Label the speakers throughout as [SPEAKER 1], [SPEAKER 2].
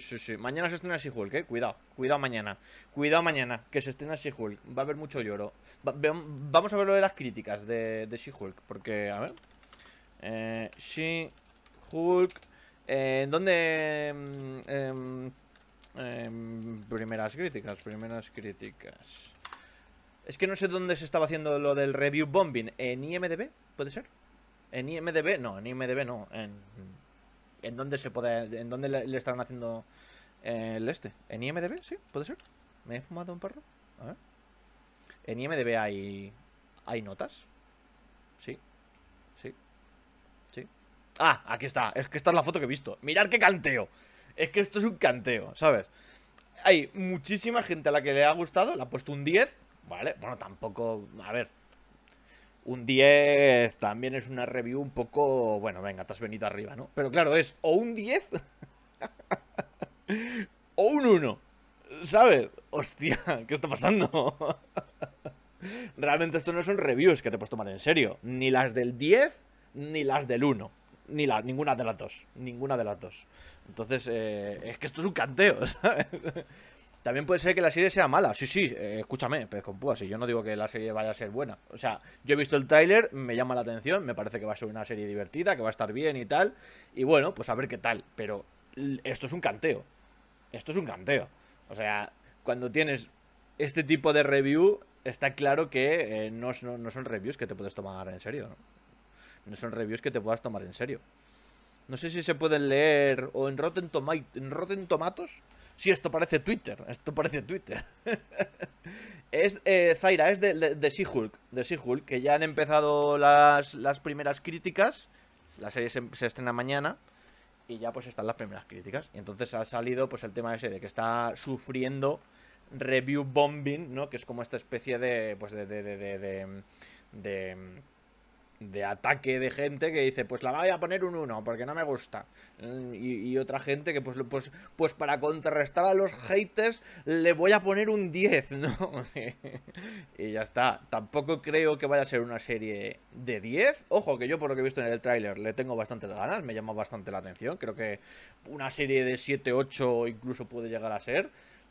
[SPEAKER 1] sí, sí, sí. Mañana se estrena She-Hulk, eh. Cuidado, cuidado mañana. Cuidado mañana, que se estrena She-Hulk. Va a haber mucho lloro. vamos a ver lo de las críticas de, de Porque, a ver. Eh, She-Hulk. Eh, ¿Dónde. Mm, em, em, primeras críticas, primeras críticas. Es que no sé dónde se estaba haciendo lo del review bombing. ¿En IMDB? ¿Puede ser? ¿En IMDB? No, en IMDB no. En. ¿En dónde se puede, en dónde le, están haciendo eh, el este? ¿En IMDB? ¿Sí? ¿Puede ser? ¿Me he fumado un perro? A ver. ¿En IMDB hay, hay notas? Sí. Sí. Sí. Ah, aquí está. Es que esta es la foto que he visto. Mirad qué canteo. Es que esto es un canteo, ¿sabes? Hay muchísima gente a la que le ha gustado. Le ha puesto un 10. Vale. Bueno, tampoco... A ver. Un 10 también es una review un poco... Bueno, venga, te has venido arriba, ¿no? Pero claro, es o un 10 o un 1. ¿Sabes? Hostia, ¿qué está pasando? Realmente esto no son reviews que te puedes tomar en serio. Ni las del 10, ni las del 1. Ni la, ninguna de las dos. Ninguna de las dos. Entonces, eh, es que esto es un canteo, ¿sabes? También puede ser que la serie sea mala. Sí, sí, eh, escúchame, pez con púas. Si yo no digo que la serie vaya a ser buena. O sea, yo he visto el tráiler, me llama la atención, me parece que va a ser una serie divertida, que va a estar bien y tal. Y bueno, pues a ver qué tal. Pero esto es un canteo. Esto es un canteo. O sea, cuando tienes este tipo de review, está claro que eh, no, son reviews que te puedes tomar en serio. ¿no? no son reviews que te puedas tomar en serio. No sé si se pueden leer o en Rotten, en Tomatoes. Sí, esto parece Twitter. Esto parece Twitter. es eh, Zaira, es de, de, de que ya han empezado las, primeras críticas. La serie se, estrena mañana. Y ya pues están las primeras críticas. Y entonces ha salido pues el tema ese de que está sufriendo review bombing, ¿no? Que es como esta especie de. Pues de, de, de de ataque de gente que dice, pues la voy a poner un 1 porque no me gusta. Y, otra gente que pues, pues, pues para contrarrestar a los haters le voy a poner un 10, ¿no? y ya está. Tampoco creo que vaya a ser una serie de 10. Ojo, que yo por lo que he visto en el tráiler le tengo bastantes ganas, me llama bastante la atención. Creo que una serie de 7, 8 incluso puede llegar a ser.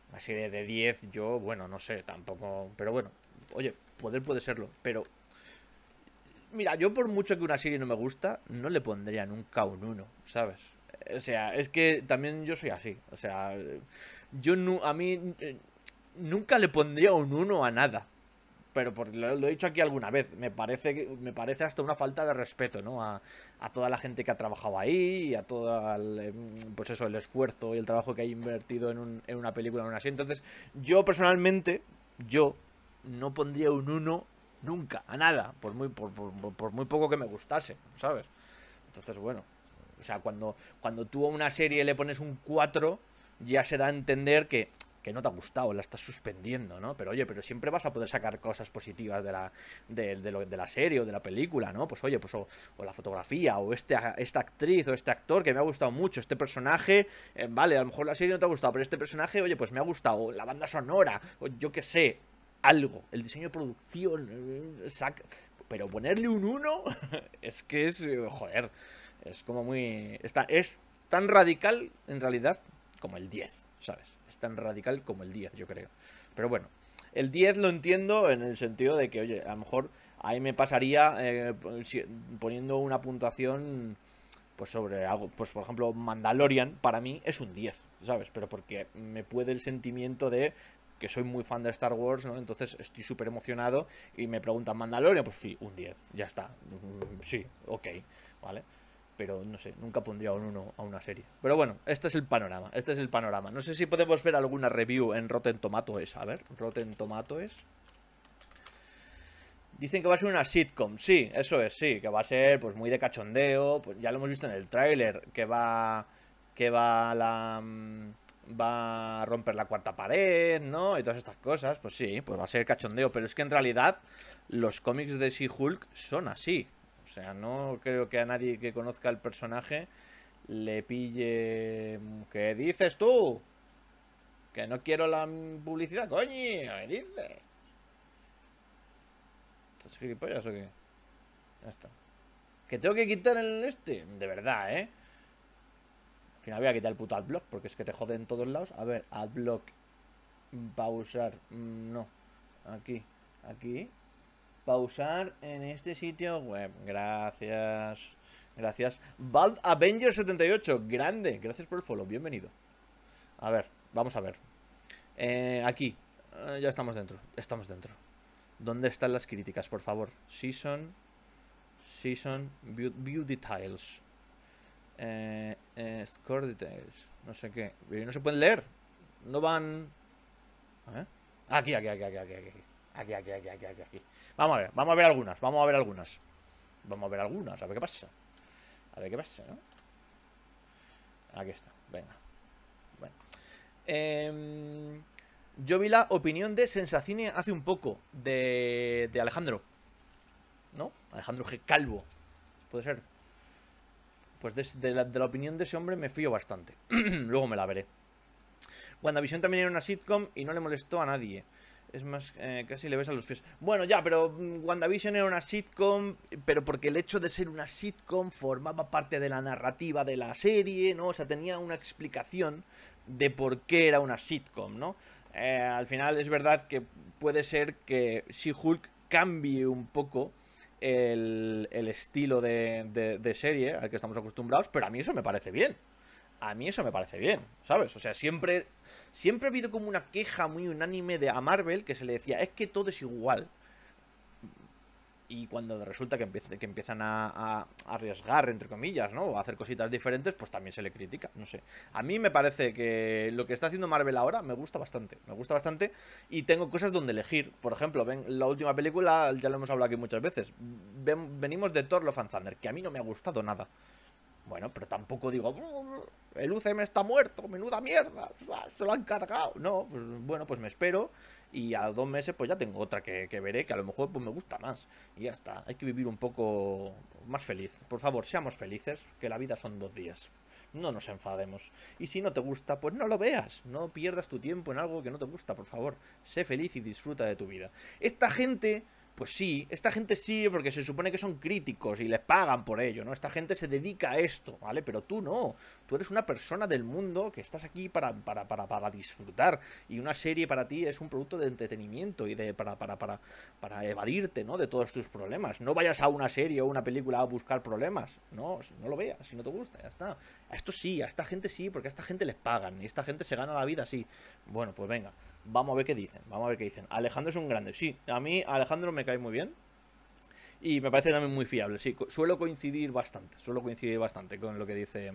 [SPEAKER 1] Una serie de 10 yo, bueno, no sé, tampoco... Pero bueno, oye, poder puede serlo, pero Mira, yo por mucho que una serie no me gusta, no le pondría nunca un uno, ¿sabes? O sea, es que también yo soy así. O sea, yo a mí eh, nunca le pondría un uno a nada. Pero por, lo, he dicho aquí alguna vez, me parece, me parece hasta una falta de respeto, ¿no? A, toda la gente que ha trabajado ahí, y a todo el, em, pues eso, el esfuerzo y el trabajo que ha invertido en, una película, en una serie. Entonces, yo personalmente, yo no pondría un uno... Nunca, a nada, por muy, por, muy poco que me gustase, ¿sabes? Entonces, bueno, o sea, cuando, cuando tú a una serie le pones un 4, ya se da a entender que, que no te ha gustado, la estás suspendiendo, ¿no? Pero oye, pero siempre vas a poder sacar cosas positivas de la, de, lo, de la serie o de la película, ¿no? Pues oye, pues o, la fotografía, o este, esta actriz, o este actor que me ha gustado mucho, este personaje, eh, vale, a lo mejor la serie no te ha gustado, pero este personaje, oye, pues me ha gustado, o la banda sonora, o yo qué sé, algo. El diseño de producción, eh, sac pero ponerle un 1 es que es, eh, joder, es como muy... Está, es tan radical, en realidad, como el 10, ¿sabes? Es tan radical como el 10, yo creo. Pero bueno, el 10 lo entiendo en el sentido de que, oye, a lo mejor ahí me pasaría eh, poniendo una puntuación pues sobre algo, pues por ejemplo, Mandalorian para mí es un 10, ¿sabes? Pero porque me puede el sentimiento de que soy muy fan de Star Wars, ¿no? Entonces estoy súper emocionado y me preguntan, ¿Mandalorian? Pues sí, un 10, ya está. Mm, sí, ok, ¿vale? Pero no sé, nunca pondría un 1 a una serie. Pero bueno, este es el panorama, este es el panorama. No sé si podemos ver alguna review en Rotten Tomatoes. A ver, Rotten Tomatoes. Dicen que va a ser una sitcom, sí, eso es, sí, que va a ser pues muy de cachondeo, pues, ya lo hemos visto en el tráiler, que va que va la mm, va a romper la cuarta pared, ¿no? Y todas estas cosas, pues sí, pues va a ser cachondeo. Pero es que en realidad los cómics de She-Hulk son así. O sea, no creo que a nadie que conozca el personaje le pille... ¿Qué dices tú? Que no quiero la publicidad, coño, ¿qué dices? ¿Estás gilipollas o qué? Ya está. Que tengo que quitar el este. De verdad, ¿eh? Al final voy a quitar el puto adblock porque es que te jode en todos lados. A ver, adblock. Pausar. Mm, no. Aquí. Aquí. Pausar en este sitio web. Gracias. Gracias. Bald Avenger 78. Grande. Gracias por el follow. Bienvenido. A ver. Vamos a ver. Eh, aquí. Eh, ya estamos dentro. Estamos dentro. ¿Dónde están las críticas, por favor? Season. Season. Beauty view details. Eh, score details. No sé qué. no se pueden leer. No van. Aquí, aquí, aquí, aquí, aquí, aquí. Aquí, aquí, aquí, aquí, aquí, Vamos a ver, vamos a ver algunas, vamos a ver algunas. Vamos a ver algunas, a ver qué pasa. A ver qué pasa, ¿no? Aquí está, venga. Bueno. yo vi la opinión de Sensacine hace un poco, de, de Alejandro. ¿No? Alejandro G. Calvo. Puede ser pues de, la, opinión de ese hombre me fío bastante. Luego me la veré. WandaVision también era una sitcom y no le molestó a nadie. Es más, eh, casi le ves a los pies. Bueno, ya, pero mm, WandaVision era una sitcom, pero porque el hecho de ser una sitcom formaba parte de la narrativa de la serie, ¿no? O sea, tenía una explicación de por qué era una sitcom, ¿no? Eh, al final es verdad que puede ser que She-Hulk cambie un poco el, estilo de, de, de serie al que estamos acostumbrados, pero a mí eso me parece bien a mí eso me parece bien, ¿sabes? O sea, siempre, siempre ha habido como una queja muy unánime de a Marvel que se le decía, es que todo es igual. Y cuando resulta que, empiece que empiezan a, arriesgar, entre comillas, ¿no? O a hacer cositas diferentes, pues también se le critica, no sé. A mí me parece que lo que está haciendo Marvel ahora me gusta bastante, me gusta bastante y tengo cosas donde elegir. Por ejemplo, ven la última película, ya lo hemos hablado aquí muchas veces, venimos de Thor Love and Thunder, que a mí no me ha gustado nada. Bueno, pero tampoco digo, el UCM está muerto, menuda mierda, se lo han cargado. No, pues, bueno, pues me espero y a dos meses pues ya tengo otra que, que, veré que a lo mejor pues me gusta más. Y ya está, hay que vivir un poco más feliz. Por favor, seamos felices, que la vida son dos días. No nos enfademos. Y si no te gusta, pues no lo veas. No pierdas tu tiempo en algo que no te gusta, por favor. Sé feliz y disfruta de tu vida. Esta gente pues sí, esta gente sí, porque se supone que son críticos y les pagan por ello, ¿no? Esta gente se dedica a esto, ¿vale? Pero tú no, tú eres una persona del mundo que estás aquí para, para, disfrutar y una serie para ti es un producto de entretenimiento y de para, para, para, para evadirte, ¿no? De todos tus problemas. No vayas a una serie o una película a buscar problemas, no, no lo veas, si no te gusta, ya está. A esto sí, a esta gente sí, porque a esta gente les pagan y esta gente se gana la vida, sí. Bueno, pues venga, Vamos a ver qué dicen, vamos a ver qué dicen. Alejandro es un grande, sí. A mí Alejandro me cae muy bien. Y me parece también muy fiable, sí. Suelo coincidir bastante, suelo coincidir bastante con lo que dice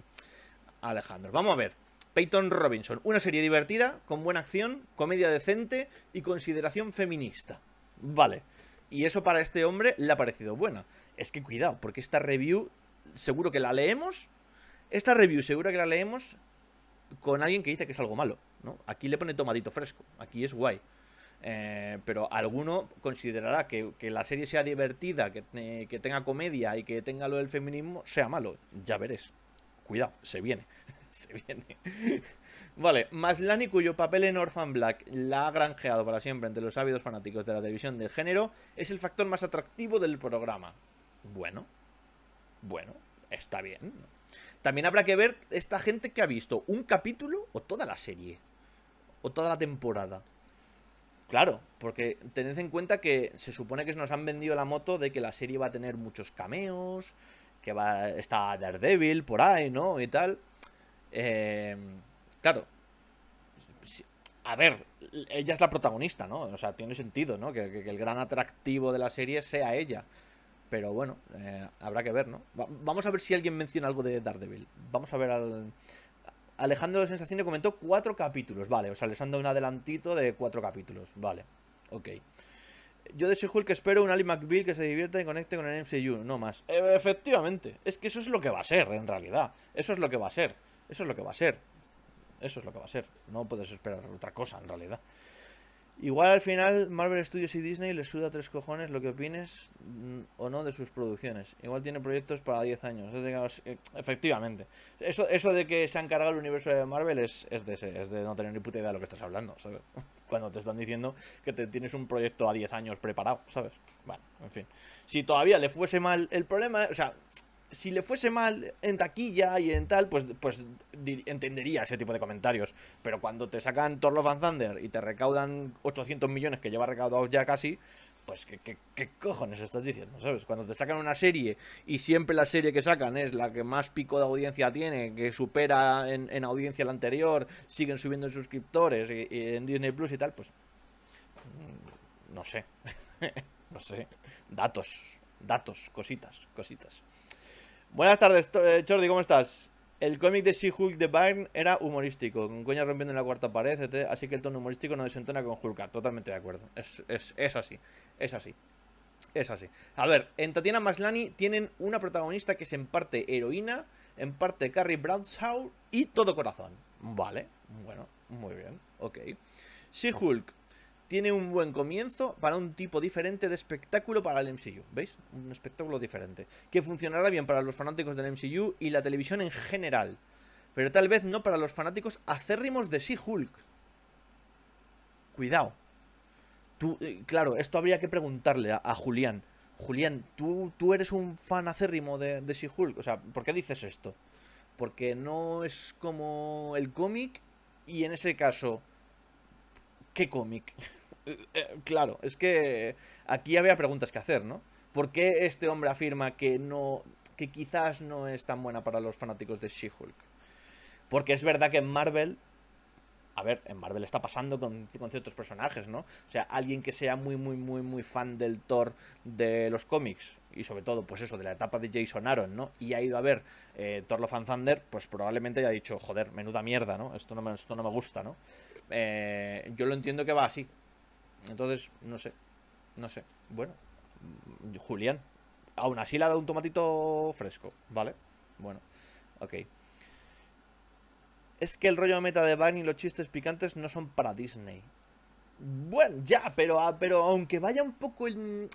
[SPEAKER 1] Alejandro. Vamos a ver. Peyton Robinson, una serie divertida, con buena acción, comedia decente y consideración feminista. Vale. Y eso para este hombre le ha parecido buena. Es que cuidado, porque esta review seguro que la leemos. Esta review seguro que la leemos con alguien que dice que es algo malo, ¿no? Aquí le pone tomadito fresco, aquí es guay. Eh, pero alguno considerará que, la serie sea divertida, eh, que, tenga comedia y que tenga lo del feminismo, sea malo. Ya veréis. Cuidado, se viene. se viene. vale, Maslani, cuyo papel en Orphan Black la ha granjeado para siempre entre los ávidos fanáticos de la televisión del género, es el factor más atractivo del programa. Bueno, bueno, está bien. También habrá que ver esta gente que ha visto un capítulo o toda la serie. O toda la temporada. Claro, porque tened en cuenta que se supone que nos han vendido la moto de que la serie va a tener muchos cameos, que va está Daredevil por ahí, ¿no? Y tal. Em, claro. A ver, ella es la protagonista, ¿no? O sea, tiene sentido, ¿no? que el gran atractivo de la serie sea ella. Pero bueno, eh, habrá que ver, ¿no? vamos a ver si alguien menciona algo de Daredevil. Vamos a ver al... Alejandro de Sensación comentó cuatro capítulos, vale. O sea, les han dado un adelantito de cuatro capítulos, vale. Ok. Yo de el que espero un Ali McBeal que se divierta y conecte con el MCU, no más. Eh, efectivamente, es que eso es lo que va a ser, en realidad. Eso es lo que va a ser. Eso es lo que va a ser. Eso es lo que va a ser. No puedes esperar otra cosa, en realidad. Igual al final Marvel Studios y Disney les suda tres cojones lo que opines mm, o no de sus producciones. Igual tiene proyectos para 10 años. Eh, efectivamente. Eso, eso de que se ha encargado el universo de Marvel es, de no tener ni puta idea de lo que estás hablando, Cuando te están diciendo que te tienes un proyecto a 10 años preparado, ¿sabes? Bueno, en fin. Si todavía le fuese mal el problema, o sea, si le fuese mal en taquilla y en tal, pues, pues entendería ese tipo de comentarios. Pero cuando te sacan Thor Love and Thunder y te recaudan 800 millones que lleva recaudados ya casi, pues ¿qué, qué, qué cojones estás diciendo? ¿Sabes? Cuando te sacan una serie y siempre la serie que sacan es la que más pico de audiencia tiene, que supera en, audiencia la anterior, siguen subiendo en suscriptores en Disney Plus y tal, pues mm, no sé, no sé, datos, datos, cositas, cositas. Buenas tardes, eh, Jordi, ¿cómo estás? El cómic de She-Hulk de Byrne era humorístico, con coña rompiendo en la cuarta pared, etc. Así que el tono humorístico no desentona con Hulk. Totalmente de acuerdo. Es, así. Es así. Es así. A ver, en Tatiana Maslani tienen una protagonista que es en parte heroína, en parte Carrie Bradshaw y todo corazón. Vale, bueno, muy bien, ok. She-Hulk, tiene un buen comienzo para un tipo diferente de espectáculo para el MCU, ¿veis? Un espectáculo diferente, que funcionará bien para los fanáticos del MCU y la televisión en general, pero tal vez no para los fanáticos acérrimos de She-Hulk. Cuidado. Eh, claro, esto habría que preguntarle a, Julián. Julián, ¿tú, ¿tú, eres un fan acérrimo de, de hulk O sea, ¿por qué dices esto? Porque no es como el cómic y en ese caso ¿Qué cómic? Eh, eh, claro, es que aquí había preguntas que hacer, ¿no? ¿Por qué este hombre afirma que no. que quizás no es tan buena para los fanáticos de She-Hulk? Porque es verdad que en Marvel. A ver, en Marvel está pasando con, ciertos personajes, ¿no? O sea, alguien que sea muy, muy, muy, muy fan del Thor de los cómics. Y sobre todo, pues eso, de la etapa de Jason Aaron, ¿no? Y ha ido a ver eh, Thor lo Thunder, pues probablemente haya dicho, joder, menuda mierda, ¿no? Esto no esto no me gusta, ¿no? Eh, yo lo entiendo que va así. Entonces, no sé. No sé. Bueno, Julián. Aún así le ha dado un tomatito fresco, ¿vale? Bueno, ok. Es que el rollo meta de Barney y los chistes picantes no son para Disney. Bueno, ya, pero, ah, pero aunque vaya un poco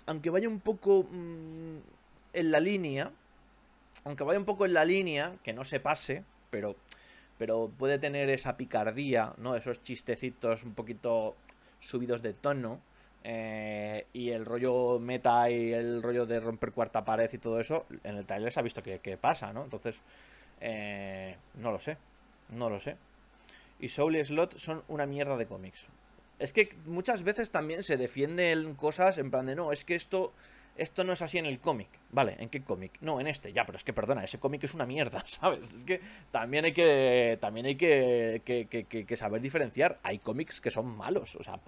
[SPEAKER 1] aunque vaya un poco mm, en la línea, aunque vaya un poco en la línea, que no se pase, pero pero puede tener esa picardía, ¿no? Esos chistecitos un poquito subidos de tono. Eh, y el rollo meta y el rollo de romper cuarta pared y todo eso, en el trailer se ha visto que, pasa, ¿no? Entonces, eh, no lo sé, no lo sé. Y Soul Slot son una mierda de cómics. Es que muchas veces también se defienden cosas en plan de no, es que esto esto no es así en el cómic. Vale, ¿en qué cómic? No, en este. Ya, pero es que perdona, ese cómic es una mierda, ¿sabes? Es que también hay que. También hay que, que, que, que saber diferenciar. Hay cómics que son malos. O sea,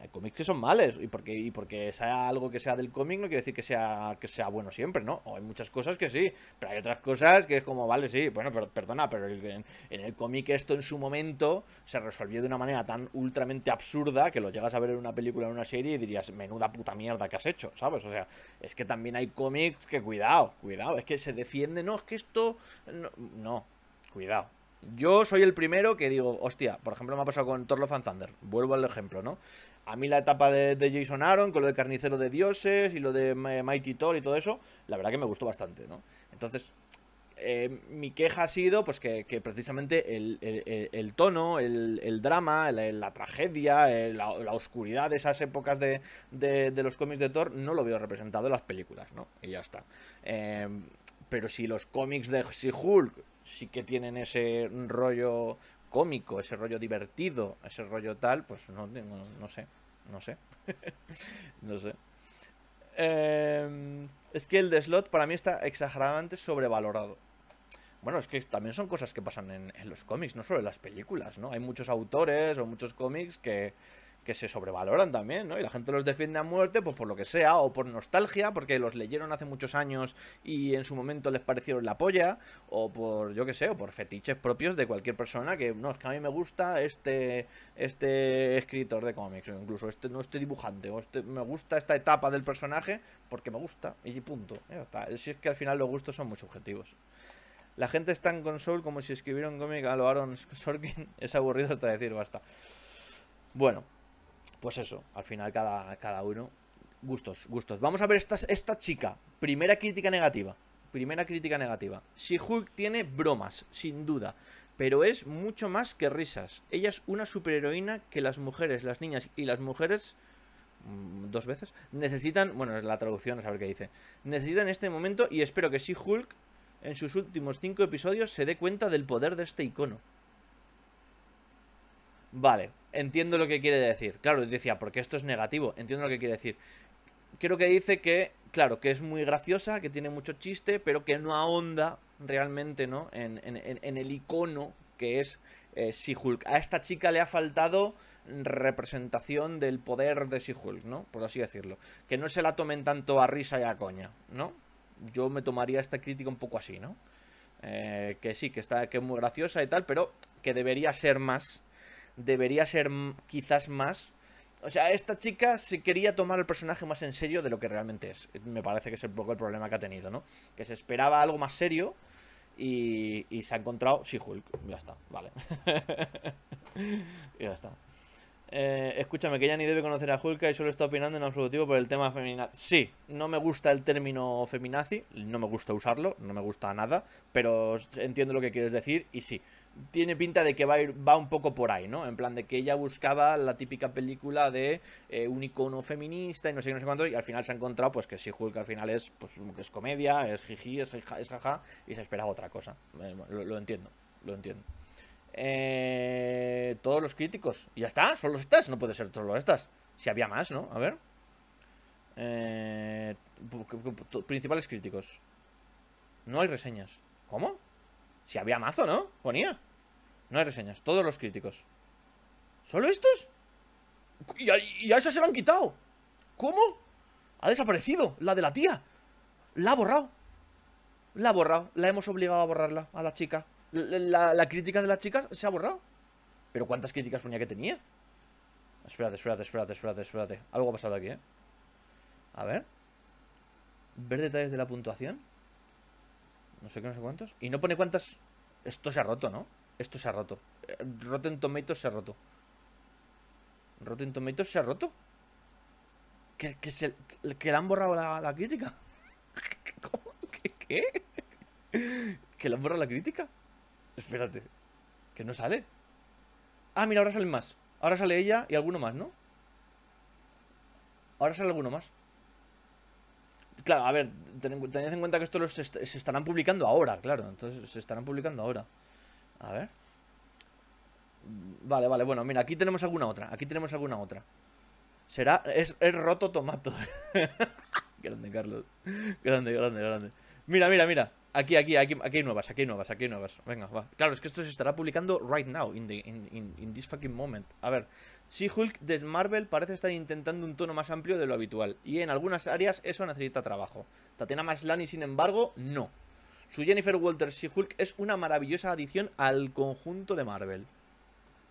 [SPEAKER 1] eh, cómics que son males y porque, y porque sea algo que sea del cómic no quiere decir que sea, que sea bueno siempre, ¿no? O hay muchas cosas que sí, pero hay otras cosas que es como, vale, sí, bueno, pero, perdona, pero en, el cómic esto en su momento se resolvió de una manera tan ultramente absurda que lo llegas a ver en una película, o en una serie y dirías, menuda puta mierda que has hecho, ¿sabes? O sea, es que también hay cómics que cuidado, cuidado, es que se defiende, no, es que esto, no, cuidado. Yo soy el primero que digo, hostia, por ejemplo me ha pasado con Thor Love Thunder, vuelvo al ejemplo, ¿no? A mí la etapa de, de, Jason Aaron, con lo de Carnicero de Dioses y lo de Mighty Thor y todo eso, la verdad que me gustó bastante, ¿no? Entonces, eh, mi queja ha sido pues que, precisamente el, tono, el, drama, la tragedia, la, oscuridad de esas épocas de, los cómics de Thor no lo veo representado en las películas, ¿no? Y ya está. Eh, pero si los cómics de hulk sí que tienen ese rollo cómico, ese rollo divertido, ese rollo tal, pues no, no, no sé, no sé, no sé. Em, es que el de slot para mí está exageradamente sobrevalorado. Bueno, es que también son cosas que pasan en los cómics, no solo en las películas, ¿no? Hay muchos autores o muchos cómics que, que se sobrevaloran también, ¿no? Y la gente los defiende a muerte, pues por lo que sea, o por nostalgia, porque los leyeron hace muchos años y en su momento les parecieron la polla, o por, yo qué sé, o por fetiches propios de cualquier persona que, no, es que a mí me gusta este, este escritor de cómics, o incluso este, no, este dibujante, o este, me gusta esta etapa del personaje porque me gusta, y punto. es que al final los gustos son muy subjetivos. La gente está en console como si escribiera un cómic a lo Aaron Sorkin. Es aburrido hasta decir basta. Bueno, pues eso, al final cada, uno. Gustos, gustos. Vamos a ver esta, esta chica. Primera crítica negativa. Primera crítica negativa. Si Hulk tiene bromas, sin duda. Pero es mucho más que risas. Ella es una superheroína que las mujeres, las niñas y las mujeres mm, dos veces, necesitan, bueno, es la traducción, a saber qué dice, necesitan este momento y espero que si Hulk en sus últimos cinco episodios se dé cuenta del poder de este icono. Vale, entiendo lo que quiere decir. Claro, decía, porque esto es negativo, entiendo lo que quiere decir. Creo que dice que, claro, que es muy graciosa, que tiene mucho chiste, pero que no ahonda realmente, ¿no? En, el icono que es eh, A esta chica le ha faltado representación del poder de sihulk ¿no? Por así decirlo. Que no se la tomen tanto a risa y a coña, ¿no? Yo me tomaría esta crítica un poco así, ¿no? Eh, que sí, que está que es muy graciosa y tal, pero que debería ser más debería ser quizás más. O sea, esta chica se quería tomar el personaje más en serio de lo que realmente es. Me parece que es un poco el problema que ha tenido, ¿no? Que se esperaba algo más serio y, y se ha encontrado Sí, hulk ya está, vale. ya está. Eh, escúchame, que ella ni debe conocer a Hulk y solo está opinando en absoluto por el tema feminazi. Sí, no me gusta el término feminazi, no me gusta usarlo, no me gusta nada, pero entiendo lo que quieres decir y sí, tiene pinta de que va, a ir, va un poco por ahí, ¿no? En plan de que ella buscaba la típica película de eh, un icono feminista y no sé qué, no sé cuánto, y al final se ha encontrado pues que si Hulk al final es, pues, es comedia, es jiji, es, jaja, y se esperaba otra cosa. Eh, lo, entiendo, lo entiendo. Eh, todos los críticos, ya está, solo estas, no puede ser solo estas. Si había más, ¿no? A ver. Eh, principales críticos. No hay reseñas. ¿Cómo? Si había mazo, ¿no? Ponía. No hay reseñas. Todos los críticos. ¿Solo estos? Y a, y se la han quitado. ¿Cómo? Ha desaparecido. La de la tía. La ha borrado. La ha borrado. La hemos obligado a borrarla a la chica. La, crítica de la chica se ha borrado. ¿Pero cuántas críticas ponía que tenía? espérate, espérate, espérate, espérate. Algo ha pasado aquí, ¿eh? A ver. Ver detalles de la puntuación no sé qué, no sé cuántos. Y no pone cuántas. Esto se ha roto, ¿no? Esto se ha roto. Eh, Rotten Tomatoes se ha roto. Rotten Tomatoes se ha roto. Que, se, que le han borrado la, crítica. ¿Cómo? ¿Qué, ¿Qué? ¿Que le han borrado la crítica? Espérate. Que no sale. Ah, mira, ahora sale más. Ahora sale ella y alguno más, ¿no? Ahora sale alguno más. Claro, a ver, tened, en cuenta que esto los se estarán publicando ahora, claro. Entonces se estarán publicando ahora. A ver. Vale, vale, bueno, mira, aquí tenemos alguna otra. Aquí tenemos alguna otra. Será. Es, es roto tomato. grande, Carlos. Grande, grande, grande. Mira, mira, mira. Aquí, aquí, aquí, aquí hay nuevas, aquí hay nuevas, aquí hay nuevas. Venga, va. Claro, es que esto se estará publicando right now, in, this fucking moment. A ver, Si hulk de Marvel parece estar intentando un tono más amplio de lo habitual, y en algunas áreas eso necesita trabajo. Tatiana Maslany, sin embargo, no. Su Jennifer Walters Si hulk es una maravillosa adición al conjunto de Marvel.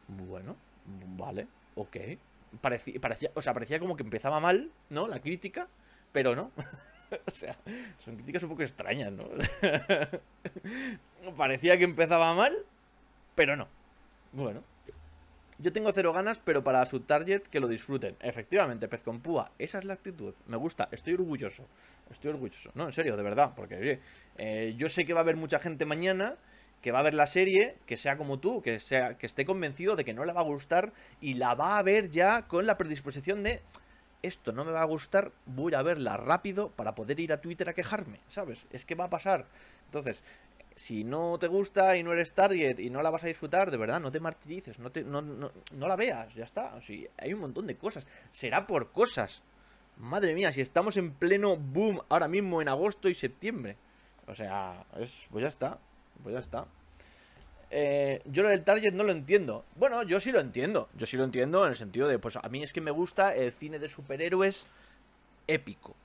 [SPEAKER 1] Bueno, vale, ok. Parecía, parecía, o sea, parecía como que empezaba mal, ¿no? La crítica, pero no. o sea, son críticas un poco extrañas, ¿no? Parecía que empezaba mal, pero no. Bueno. Yo tengo cero ganas, pero para su target que lo disfruten. Efectivamente, pez con púa. Esa es la actitud. Me gusta. Estoy orgulloso. Estoy orgulloso. No, en serio, de verdad. Porque eh, yo sé que va a haber mucha gente mañana que va a ver la serie, que sea como tú, que, sea, que esté convencido de que no la va a gustar y la va a ver ya con la predisposición de esto no me va a gustar, voy a verla rápido para poder ir a Twitter a quejarme, ¿sabes? Es que va a pasar. Entonces, si no te gusta y no eres target y no la vas a disfrutar, de verdad, no te martirices, no, te, no, la veas, ya está. hay un montón de cosas. Será por cosas. Madre mía, si estamos en pleno boom ahora mismo en agosto y septiembre. O sea, es, pues ya está, pues ya está. Eh, yo lo del Target no lo entiendo. Bueno, yo sí lo entiendo. Yo sí lo entiendo en el sentido de, pues a mí es que me gusta el cine de superhéroes épico.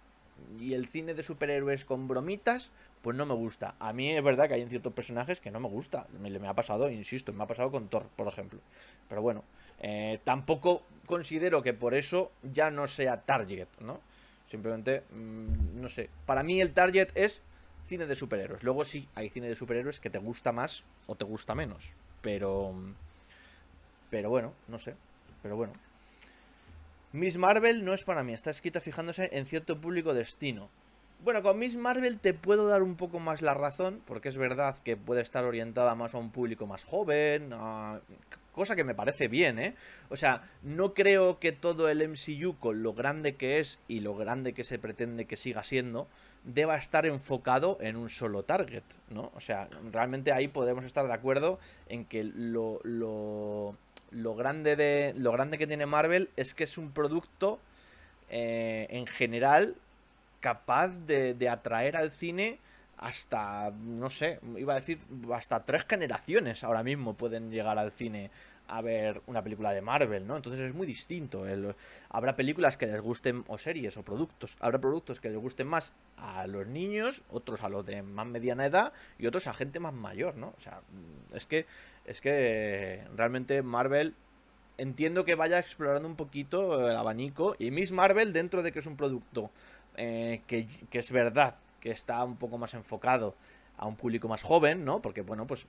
[SPEAKER 1] Y el cine de superhéroes con bromitas, pues no me gusta. A mí es verdad que hay en ciertos personajes que no me gusta. Me, ha pasado, insisto, me ha pasado con Thor, por ejemplo. Pero bueno, eh, tampoco considero que por eso ya no sea Target, ¿no? Simplemente, mm, no sé. Para mí el Target es cine de superhéroes. Luego sí, hay cine de superhéroes que te gusta más o te gusta menos. Pero. Pero bueno, no sé. Pero bueno. Miss Marvel no es para mí, está escrita fijándose en cierto público destino. Bueno, con Miss Marvel te puedo dar un poco más la razón, porque es verdad que puede estar orientada más a un público más joven, cosa que me parece bien, ¿eh? O sea, no creo que todo el MCU, con lo grande que es y lo grande que se pretende que siga siendo, deba estar enfocado en un solo target, ¿no? O sea, realmente ahí podemos estar de acuerdo en que lo, lo, lo grande, de, lo grande que tiene Marvel es que es un producto eh, en general capaz de, atraer al cine hasta, no sé, iba a decir, hasta tres generaciones ahora mismo pueden llegar al cine a ver una película de Marvel, ¿no? Entonces es muy distinto. habrá películas que les gusten, o series, o productos. Habrá productos que les gusten más a los niños, otros a los de más mediana edad y otros a gente más mayor, ¿no? O sea, es que, es que realmente Marvel entiendo que vaya explorando un poquito el abanico. Y Miss Marvel, dentro de que es un producto eh, que, es verdad que está un poco más enfocado a un público más joven, ¿no? Porque, bueno, pues.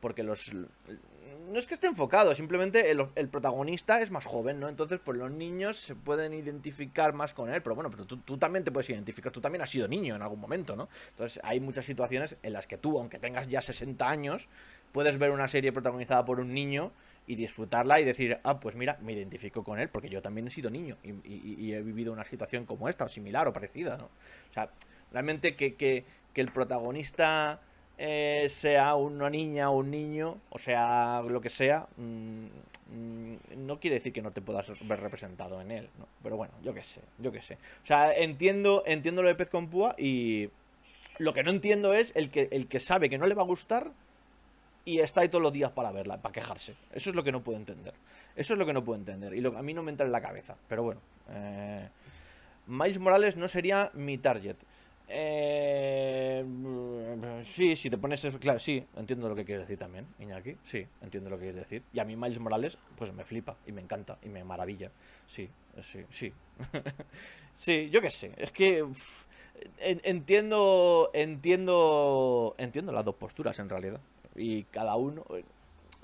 [SPEAKER 1] Porque los. No es que esté enfocado, simplemente el, protagonista es más joven, ¿no? Entonces, pues los niños se pueden identificar más con él. Pero bueno, pero tú, tú también te puedes identificar. Tú también has sido niño en algún momento, ¿no? Entonces, hay muchas situaciones en las que tú, aunque tengas ya 60 años, puedes ver una serie protagonizada por un niño y disfrutarla y decir, ah, pues mira, me identifico con él porque yo también he sido niño y, he vivido una situación como esta o similar o parecida, ¿no? O sea, realmente que, el protagonista eh, sea una niña o un niño, o sea, lo que sea, mm, mm, no quiere decir que no te puedas ver representado en él, ¿no? Pero bueno, yo qué sé, yo qué sé. O sea, entiendo, entiendo lo de Pez con Púa y lo que no entiendo es el que, el que sabe que no le va a gustar y está ahí todos los días para verla, para quejarse. Eso es lo que no puedo entender. Eso es lo que no puedo entender y lo a mí no me entra en la cabeza. Pero bueno, eh, Miles Morales no sería mi target. Eh, sí, si te pones. Claro, sí, entiendo lo que quieres decir también, Iñaki. Sí, entiendo lo que quieres decir. Y a mí, Miles Morales, pues me flipa y me encanta y me maravilla. Sí, sí, sí. sí, yo qué sé. Es que. Entiendo. Entiendo. Entiendo las dos posturas en realidad. Y cada uno. Eh,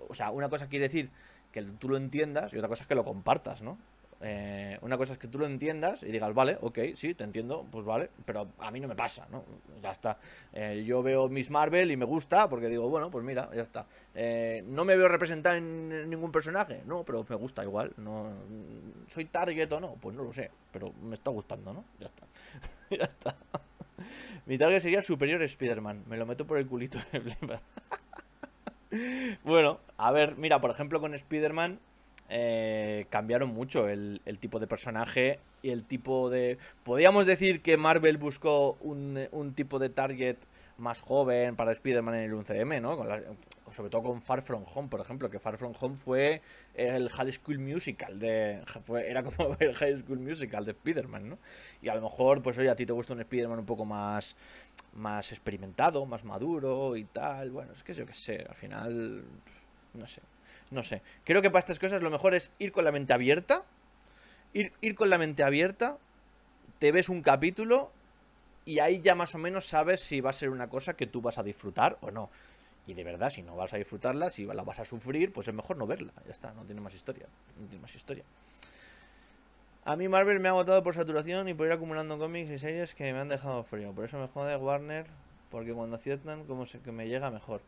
[SPEAKER 1] o sea, una cosa quiere decir que tú lo entiendas y otra cosa es que lo compartas, ¿no? Eh, una cosa es que tú lo entiendas y digas, vale, ok, sí, te entiendo, pues vale, pero a mí no me pasa, ¿no? Ya está. Eh, yo veo Miss Marvel y me gusta porque digo, bueno, pues mira, ya está. no me veo representado en ningún personaje, no, pero me gusta igual. No, ¿Soy target o no? Pues no lo sé, pero me está gustando, ¿no? Ya está. ya está. Mi target sería Superior Spider-Man. Me lo meto por el culito. bueno, a ver, mira, por ejemplo, con Spider-Man eh, cambiaron mucho el, tipo de personaje y el tipo de... Podríamos decir que Marvel buscó un tipo de target más joven para Spider-Man en el 11 ¿no? sobre todo con Far From Home, por ejemplo, que Far From Home fue el High School Musical, de, era como el High School Musical de Spider-Man, ¿no? Y a lo mejor, pues oye, a ti te gusta un Spider-Man un poco más, más experimentado, más maduro y tal, bueno, es que yo qué sé, al final, no sé, no sé. Creo que para estas cosas lo mejor es ir con la mente abierta, ir, ir con la mente abierta, te ves un capítulo y ahí ya más o menos sabes si va a ser una cosa que tú vas a disfrutar o no. Y de verdad, si no vas a disfrutarla, si la vas a sufrir, pues es mejor no verla. Ya está, no tiene más historia. No tiene más historia. A mí Marvel me ha agotado por saturación y por ir acumulando cómics y series que me han dejado frío. Por eso me jode Warner, porque cuando aciertan, como sé que me llega mejor.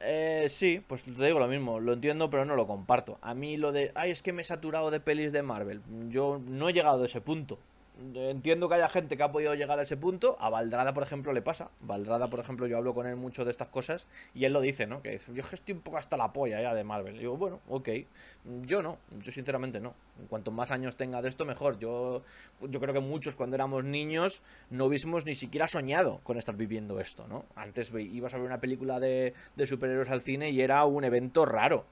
[SPEAKER 1] Eh, sí, pues te digo lo mismo, lo entiendo, pero no lo comparto. A mí lo de, ay, es que me he saturado de pelis de Marvel. Yo no he llegado a ese punto. Entiendo que haya gente que ha podido llegar a ese punto. A Valdrada, por ejemplo, le pasa. Valdrada, por ejemplo, yo hablo con él mucho de estas cosas y él lo dice, ¿no? Que dice, yo estoy un poco hasta la polla ya ¿eh? de Marvel. Y digo, bueno, ok. Yo no, yo sinceramente no. Cuanto más años tenga de esto, mejor. Yo, yo creo que muchos cuando éramos niños no hubiésemos ni siquiera soñado con estar viviendo esto, ¿no? Antes ibas a ver una película de, de superhéroes al cine y era un evento raro.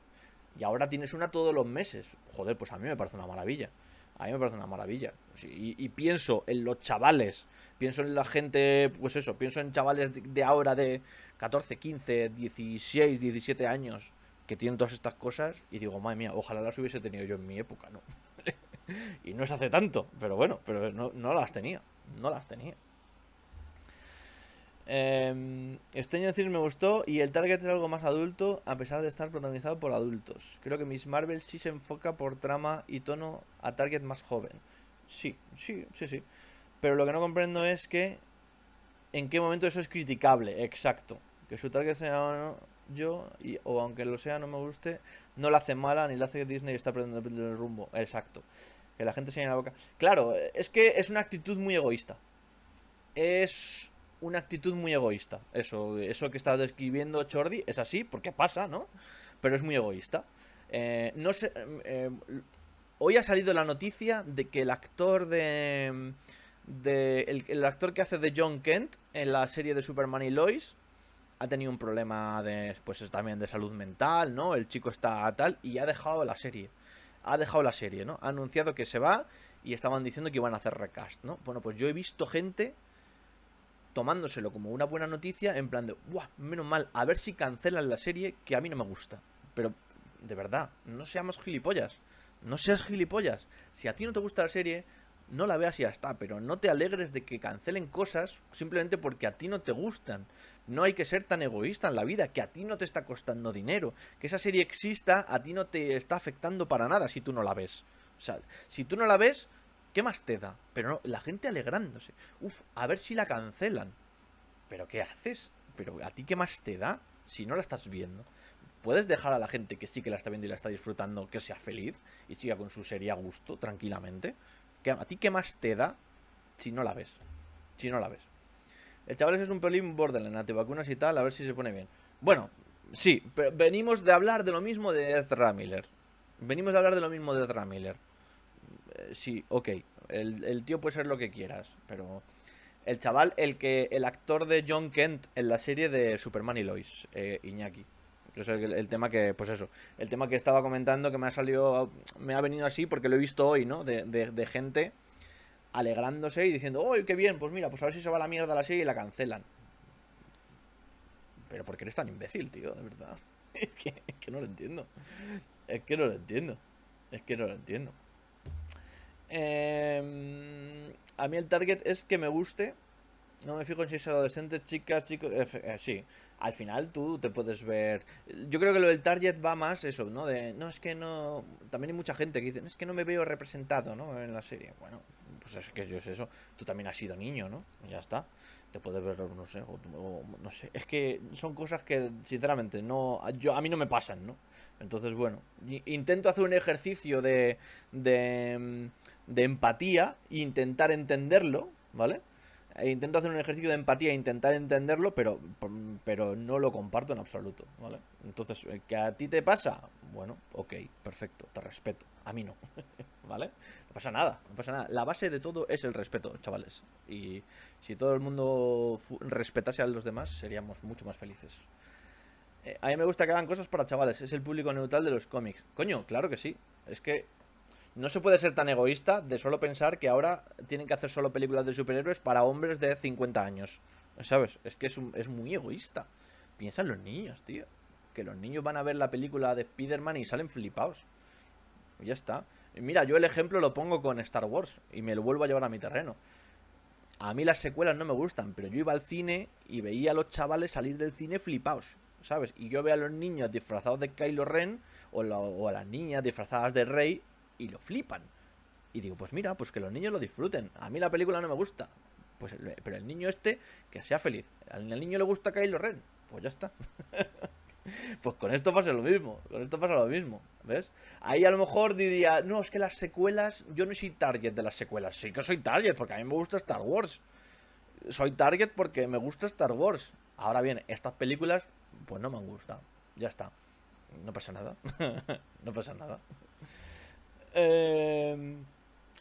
[SPEAKER 1] Y ahora tienes una todos los meses. Joder, pues a mí me parece una maravilla. A mí me parece una maravilla. Y, pienso en los chavales, pienso en la gente, pues eso, pienso en chavales de, ahora de 14, 15, 16, 17 años que tienen todas estas cosas y digo, madre mía, ojalá las hubiese tenido yo en mi época, ¿no? y no es hace tanto, pero bueno, pero no, no las tenía, no las tenía. Eh, em, de este decir me gustó y el target es algo más adulto a pesar de estar protagonizado por adultos. Creo que Miss Marvel sí se enfoca por trama y tono a target más joven. Sí, sí, sí, sí. Pero lo que no comprendo es que en qué momento eso es criticable, exacto. Que su target sea yo, o aunque lo sea no me guste, no la hace mala ni la hace que Disney está perdiendo el rumbo, exacto. Que la gente se llene la boca. Claro, es que es una actitud muy egoísta. Es una actitud muy egoísta. Eso, eso que está describiendo Chordi es así, porque pasa, ¿no? Pero es muy egoísta. Eh, no sé. Eh, hoy ha salido la noticia de que el actor de. el, actor que hace de John Kent en la serie de Superman y Lois ha tenido un problema de. Pues también de salud mental, ¿no? El chico está tal y ha dejado la serie. Ha dejado la serie, ¿no? Ha anunciado que se va y estaban diciendo que iban a hacer recast, ¿no? Bueno, pues yo he visto gente tomándoselo como una buena noticia, en plan de, ¡buah! Menos mal, a ver si cancelan la serie que a mí no me gusta. Pero, de verdad, no seamos gilipollas. No seas gilipollas. Si a ti no te gusta la serie, no la veas y ya está. Pero no te alegres de que cancelen cosas simplemente porque a ti no te gustan. No hay que ser tan egoísta en la vida, que a ti no te está costando dinero. Que esa serie exista, a ti no te está afectando para nada si tú no la ves. O sea, si tú no la ves, ¿Qué más te da? Pero la gente alegrándose. Uf, a ver si la cancelan. ¿Pero qué haces? ¿Pero a ti qué más te da si no la estás viendo? ¿Puedes dejar a la gente que sí que la está viendo y la está disfrutando que sea feliz y siga con su serie a gusto, tranquilamente? ¿A ti qué más te da si no la ves? Si no la ves. El chaval es un pelín borderline, te vacunas y tal, a ver si se pone bien. Bueno, sí, pero venimos de hablar de lo mismo de Ezra Miller. Venimos de hablar de lo mismo de Ezra Miller sí, ok, el, tío puede ser lo que quieras, pero el chaval, el que el actor de John Kent en la serie de Superman y Lois, eh, Iñaki. el, tema que, pues eso, el tema que estaba comentando que me ha salido, me ha venido así porque lo he visto hoy, ¿no? De, gente alegrándose y diciendo, ¡Uy, qué bien! Pues mira, pues a ver si se va la mierda la serie y la cancelan. Pero porque eres tan imbécil, tío? De verdad. que, es que no lo entiendo. Es que no lo entiendo. Es que no lo entiendo. Em, a mí el target es que me guste. No me fijo en si es adolescente, chicas, chicos. Eh, eh, sí, al final tú te puedes ver. Yo creo que lo del target va más eso, ¿no? De no es que no. También hay mucha gente que dice, es que no me veo representado, ¿no? En la serie. Bueno, pues es que yo es eso. Tú también has sido niño, ¿no? Ya está te puedes ver, no sé, no sé. Es que son cosas que, sinceramente, no, a mí no me pasan, ¿no? Entonces, bueno, intento hacer un ejercicio de, de, mm, de empatía, e intentar entenderlo, ¿vale? Eh, intento hacer un ejercicio de empatía, e intentar entenderlo, pero, mm, pero no lo comparto en absoluto, ¿vale? Entonces, eh, ¿qué a ti te pasa? Bueno, ok, perfecto, te respeto. A mí no, ¿vale? No pasa nada, no pasa nada. La base de todo es el respeto, chavales. Y si todo el mundo respetase a los demás, seríamos mucho más felices. Eh, a mí me gusta que hagan cosas para chavales, es el público neutral de los cómics. Coño, claro que sí. Es que no se puede ser tan egoísta de solo pensar que ahora tienen que hacer solo películas de superhéroes para hombres de 50 años. ¿Sabes? Es que es, es muy egoísta. piensan los niños, tío. Que los niños van a ver la película de Spider-Man y salen flipados. Y pues ya está. mira, yo el ejemplo lo pongo con Star Wars y me lo vuelvo a llevar a mi terreno. A mí las secuelas no me gustan, pero yo iba al cine y veía a los chavales salir del cine flipados. ¿sabes? Y yo veo a los niños disfrazados de Kylo Ren o, o, a las niñas disfrazadas de Rey y lo flipan. Y digo, pues mira, pues que los niños lo disfruten. A mí la película no me gusta. Pues, pero el niño este, que sea feliz. Al niño le gusta Kylo Ren. Pues ya está. pues con esto pasa lo mismo. Con esto pasa lo mismo. ¿Ves? Ahí a lo mejor diría, no, es que las secuelas. Yo no soy target de las secuelas. Sí que soy target, porque a mí me gusta Star Wars. Soy target porque me gusta Star Wars. Ahora bien, estas películas, pues no me han gustado. Ya está. No pasa nada. no pasa nada. Em,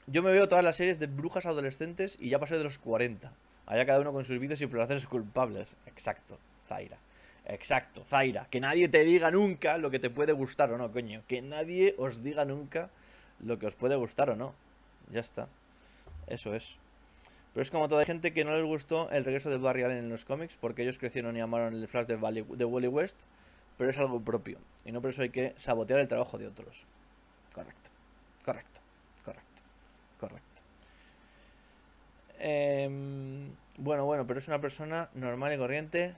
[SPEAKER 1] yo me veo todas las series de brujas adolescentes y ya pasé de los 40. Allá cada uno con sus vídeos y exploraciones culpables. Exacto, Zaira. Exacto, Zaira. Que nadie te diga nunca lo que te puede gustar o no, coño. Que nadie os diga nunca lo que os puede gustar o no. Ya está. Eso es. Pero es como toda gente que no les gustó el regreso de Barry Allen en los cómics, porque ellos crecieron y amaron el flash de Wally West, pero es algo propio. Y no por eso hay que sabotear el trabajo de otros. Correcto. Correcto, correcto, correcto. Em, bueno, bueno, pero es una persona normal y corriente.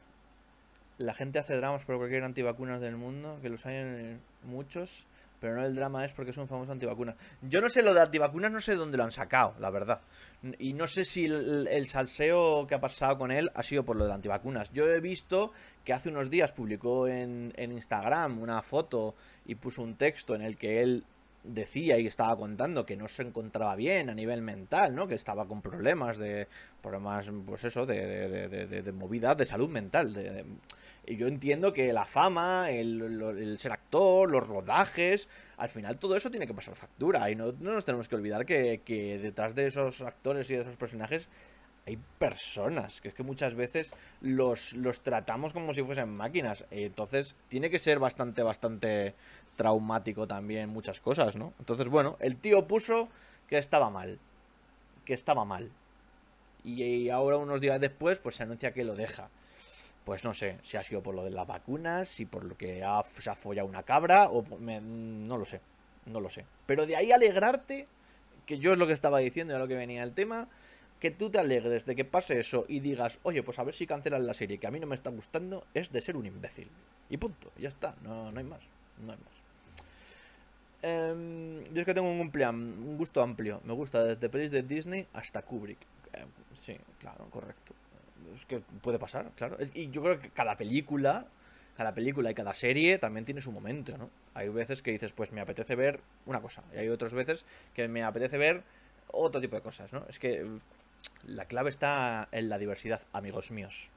[SPEAKER 1] La gente hace dramas por cualquier antivacunas del mundo, que los hay muchos, pero no el drama es porque es un famoso antivacunas. Yo no sé lo de antivacunas, no sé dónde lo han sacado, la verdad. Y no sé si el, salseo que ha pasado con él ha sido por lo de antivacunas. Yo he visto que hace unos días publicó en Instagram una foto y puso un texto en el que él decía y estaba contando que no se encontraba bien a nivel mental, ¿no? Que estaba con problemas de. problemas, pues eso, de, de, de, de salud mental. yo entiendo que la fama, el, ser actor, los rodajes, al final todo eso tiene que pasar factura. Y no, no nos tenemos que olvidar que, que detrás de esos actores y de esos personajes hay personas, que es que muchas veces los, tratamos como si fuesen máquinas. Entonces, tiene que ser bastante, bastante traumático también muchas cosas, ¿no? Entonces, bueno, el tío puso que estaba mal. Que estaba mal. Y, ahora, unos días después, pues se anuncia que lo deja. Pues no sé, si ha sido por lo de las vacunas, si por lo que ha, se ha follado una cabra, o no lo sé, no lo sé. Pero de ahí alegrarte, que yo es lo que estaba diciendo, era lo que venía el tema, que tú te alegres de que pase eso y digas, oye, pues a ver si cancelan la serie que a mí no me está gustando, es de ser un imbécil. Y punto, ya está, no, no hay más, no hay más. Em, yo es que tengo un, plan, un gusto amplio, me gusta desde pelis de Disney hasta Kubrick. Em, sí, claro, correcto. Es que puede pasar, claro. Y yo creo que cada película, cada película y cada serie también tiene su momento, ¿no? Hay veces que dices, pues me apetece ver una cosa, y hay otras veces que me apetece ver otro tipo de cosas, ¿no? Es que la clave está en la diversidad, amigos míos.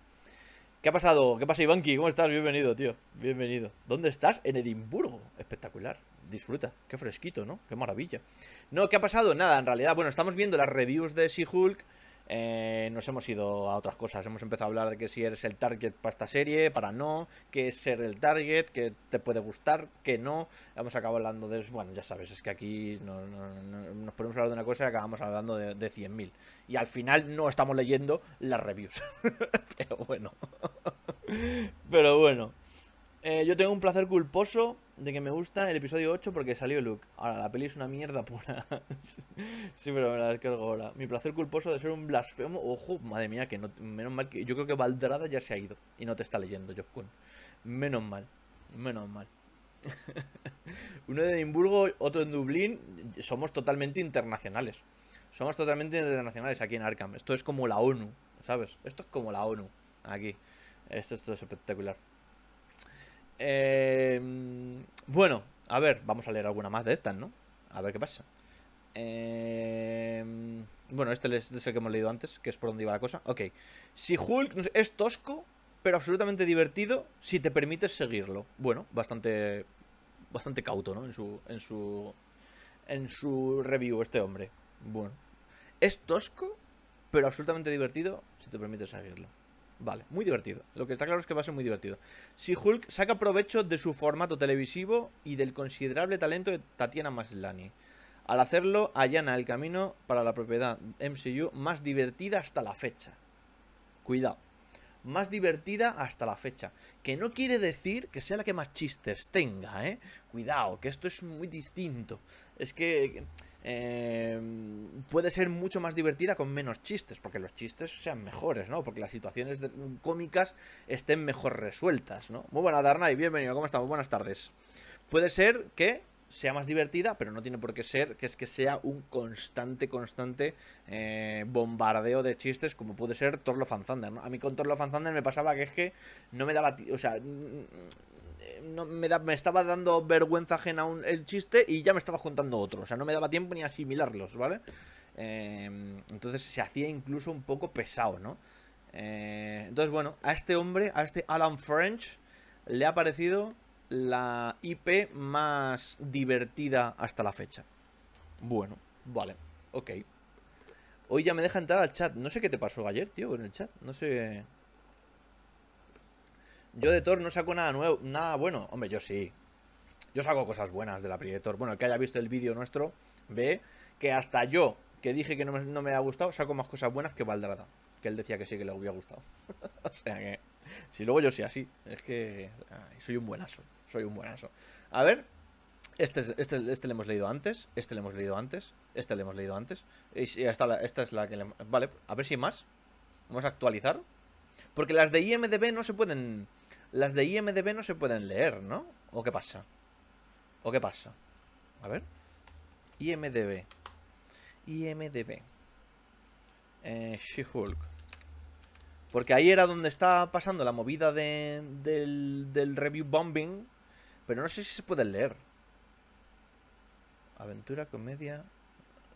[SPEAKER 1] ¿Qué ha pasado? ¿Qué pasa, Ivanki? ¿Cómo estás? Bienvenido, tío. Bienvenido. ¿Dónde estás? En Edimburgo. Espectacular. Disfruta. Qué fresquito, ¿no? Qué maravilla. No, ¿qué ha pasado? Nada, en realidad. Bueno, estamos viendo las reviews de Sihulk. hulk eh, nos hemos ido a otras cosas. Hemos empezado a hablar de que si eres el target para esta serie, para no, que es ser el target, que te puede gustar, que no. Hemos acabado hablando de... Bueno, ya sabes, es que aquí nos ponemos a hablar de una cosa y acabamos hablando de, de 100.000. Y al final no estamos leyendo las reviews. Pero bueno. Pero bueno. Eh, yo tengo un placer culposo de que me gusta el episodio 8 porque salió Luke. Ahora, la peli es una mierda pura. sí, pero me la algo ahora. Mi placer culposo de ser un blasfemo. Ojo, madre mía, que no, menos mal que. Yo creo que Valdrada ya se ha ido y no te está leyendo, Kun Menos mal, menos mal. Uno de Edimburgo, otro en Dublín. Somos totalmente internacionales. Somos totalmente internacionales aquí en Arkham. Esto es como la ONU, ¿sabes? Esto es como la ONU aquí. esto es espectacular. Em, bueno, a ver, vamos a leer alguna más de estas, ¿no? A ver qué pasa. Em, bueno, este, este es el que hemos leído antes, que es por donde iba la cosa. Ok. Si Hulk es tosco, pero absolutamente divertido, si te permites seguirlo. Bueno, bastante. Bastante cauto, ¿no? En su. En su. En su review, este hombre. Bueno. Es tosco, pero absolutamente divertido, si te permites seguirlo. Vale, muy divertido. Lo que está claro es que va a ser muy divertido. Si Hulk saca provecho de su formato televisivo y del considerable talento de Tatiana Maslany. Al hacerlo, allana el camino para la propiedad MCU más divertida hasta la fecha. Cuidado. Más divertida hasta la fecha. Que no quiere decir que sea la que más chistes tenga, ¿eh? Cuidado, que esto es muy distinto. Es que Em, puede ser mucho más divertida con menos chistes, porque los chistes sean mejores, ¿no? Porque las situaciones cómicas estén mejor resueltas, ¿no? Muy buena, Darna y bienvenido, ¿cómo estamos? Buenas tardes. Puede ser que sea más divertida, pero no tiene por qué ser que es que sea un constante, constante eh, bombardeo de chistes como puede ser Torlo Fanzander. ¿no? A mí con Torlo Fanzander me pasaba que es que no me daba... O sea, no, me, me, estaba dando vergüenza ajena el chiste y ya me estabas contando otro. O sea, no me daba tiempo ni a asimilarlos, ¿vale? Em, entonces se hacía incluso un poco pesado, ¿no? Eh, entonces, bueno, a este hombre, a este Alan French, le ha parecido la IP más divertida hasta la fecha. Bueno, vale, ok. Hoy ya me deja entrar al chat. No sé qué te pasó ayer, tío, en el chat. No sé. Yo de Thor no saco nada nuevo, nada bueno. Hombre, yo sí. Yo saco cosas buenas de la peli de Thor. Bueno, el que haya visto el vídeo nuestro ve que hasta yo, que dije que no me, no ha gustado, saco más cosas buenas que Valdrada. Que él decía que sí que le hubiera gustado. o sea que. Si luego yo sí así, es que. soy un buenazo. Soy un buenazo. A ver. Este, este, este le hemos leído antes. Este le hemos leído antes. Este le hemos leído antes. Y esta, esta es la que le. Vale, a ver si más. Vamos a actualizar. Porque las de IMDB no se pueden... Las de IMDB no se pueden leer, ¿no? ¿O qué pasa? ¿O qué pasa? A ver. IMDB. IMDB. Eh, She-Hulk. Porque ahí era donde está pasando la movida del, del review bombing. Pero no sé si se puede leer. Aventura, comedia,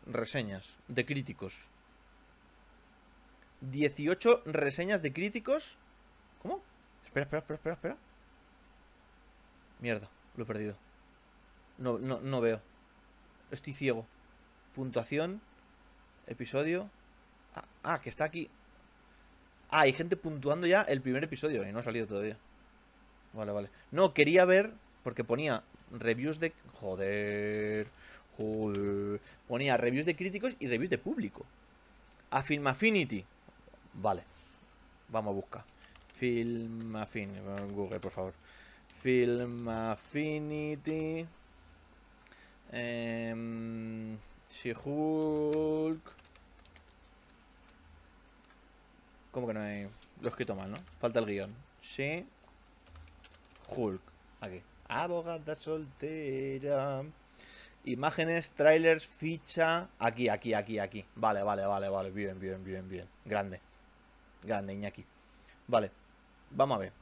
[SPEAKER 1] reseñas de críticos. 18 reseñas de críticos. ¿Cómo? Espera, espera, espera, espera, espera. Mierda, lo he perdido. No, no, no veo. Estoy ciego. Puntuación. Episodio. Ah, ah, que está aquí. Ah, hay gente puntuando ya el primer episodio y no ha salido todavía. Vale, vale. No, quería ver, porque ponía reviews de... Joder. Joder. Ponía reviews de críticos y reviews de público. A Film Affinity. Vale. Vamos a buscar. Film Affinity. Eh, Google, por favor. Film Affinity. Em, si hulk ¿Cómo que no hay? Lo he escrito mal, ¿no? Falta el guión. Si hulk Aquí. Abogada soltera. Imágenes, trailers, ficha. Aquí, aquí, aquí, aquí. Vale, vale, vale, vale. Bien, bien, bien, bien. Grande. Grande, Iñaki. Vale, vamos a ver.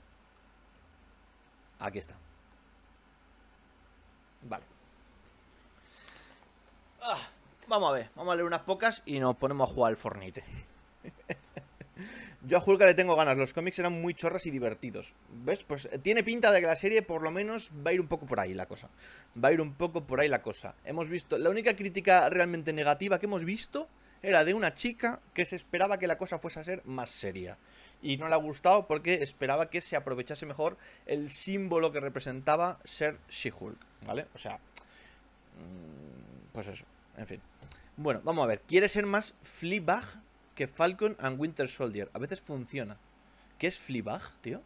[SPEAKER 1] Aquí está. Vale. Ah, vamos a ver, vamos a leer unas pocas y nos ponemos a jugar al Fornite. Yo a Julka le tengo ganas, los cómics eran muy chorras y divertidos. ¿Ves? Pues eh, tiene pinta de que la serie por lo menos va a ir un poco por ahí la cosa. Va a ir un poco por ahí la cosa. Hemos visto, la única crítica realmente negativa que hemos visto era de una chica que se esperaba que la cosa fuese a ser más seria. Y no le ha gustado porque esperaba que se aprovechase mejor el símbolo que representaba ser she ¿vale? O sea, mm, pues eso, en fin. Bueno, vamos a ver, quiere ser más Fleabag que Falcon and Winter Soldier. A veces funciona. ¿Qué es Fleabag, tío?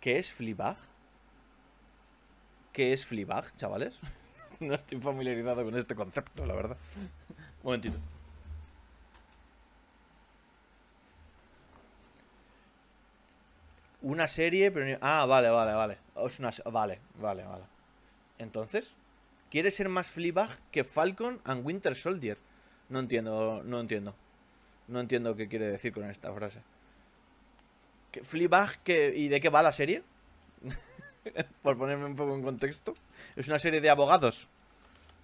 [SPEAKER 1] ¿Qué es Fleabag? ¿Qué es Fleabag, chavales? no estoy familiarizado con este concepto, la verdad. Un momentito. Una serie, pero... Ah, vale, vale, vale. Oh, vale, vale, vale. Entonces, ¿quiere ser más Fleabag que Falcon and Winter Soldier? No entiendo, no entiendo. No entiendo qué quiere decir con esta frase. ¿Fleabag que... ¿Y de qué va la serie? por ponerme un poco en contexto. Es una serie de abogados.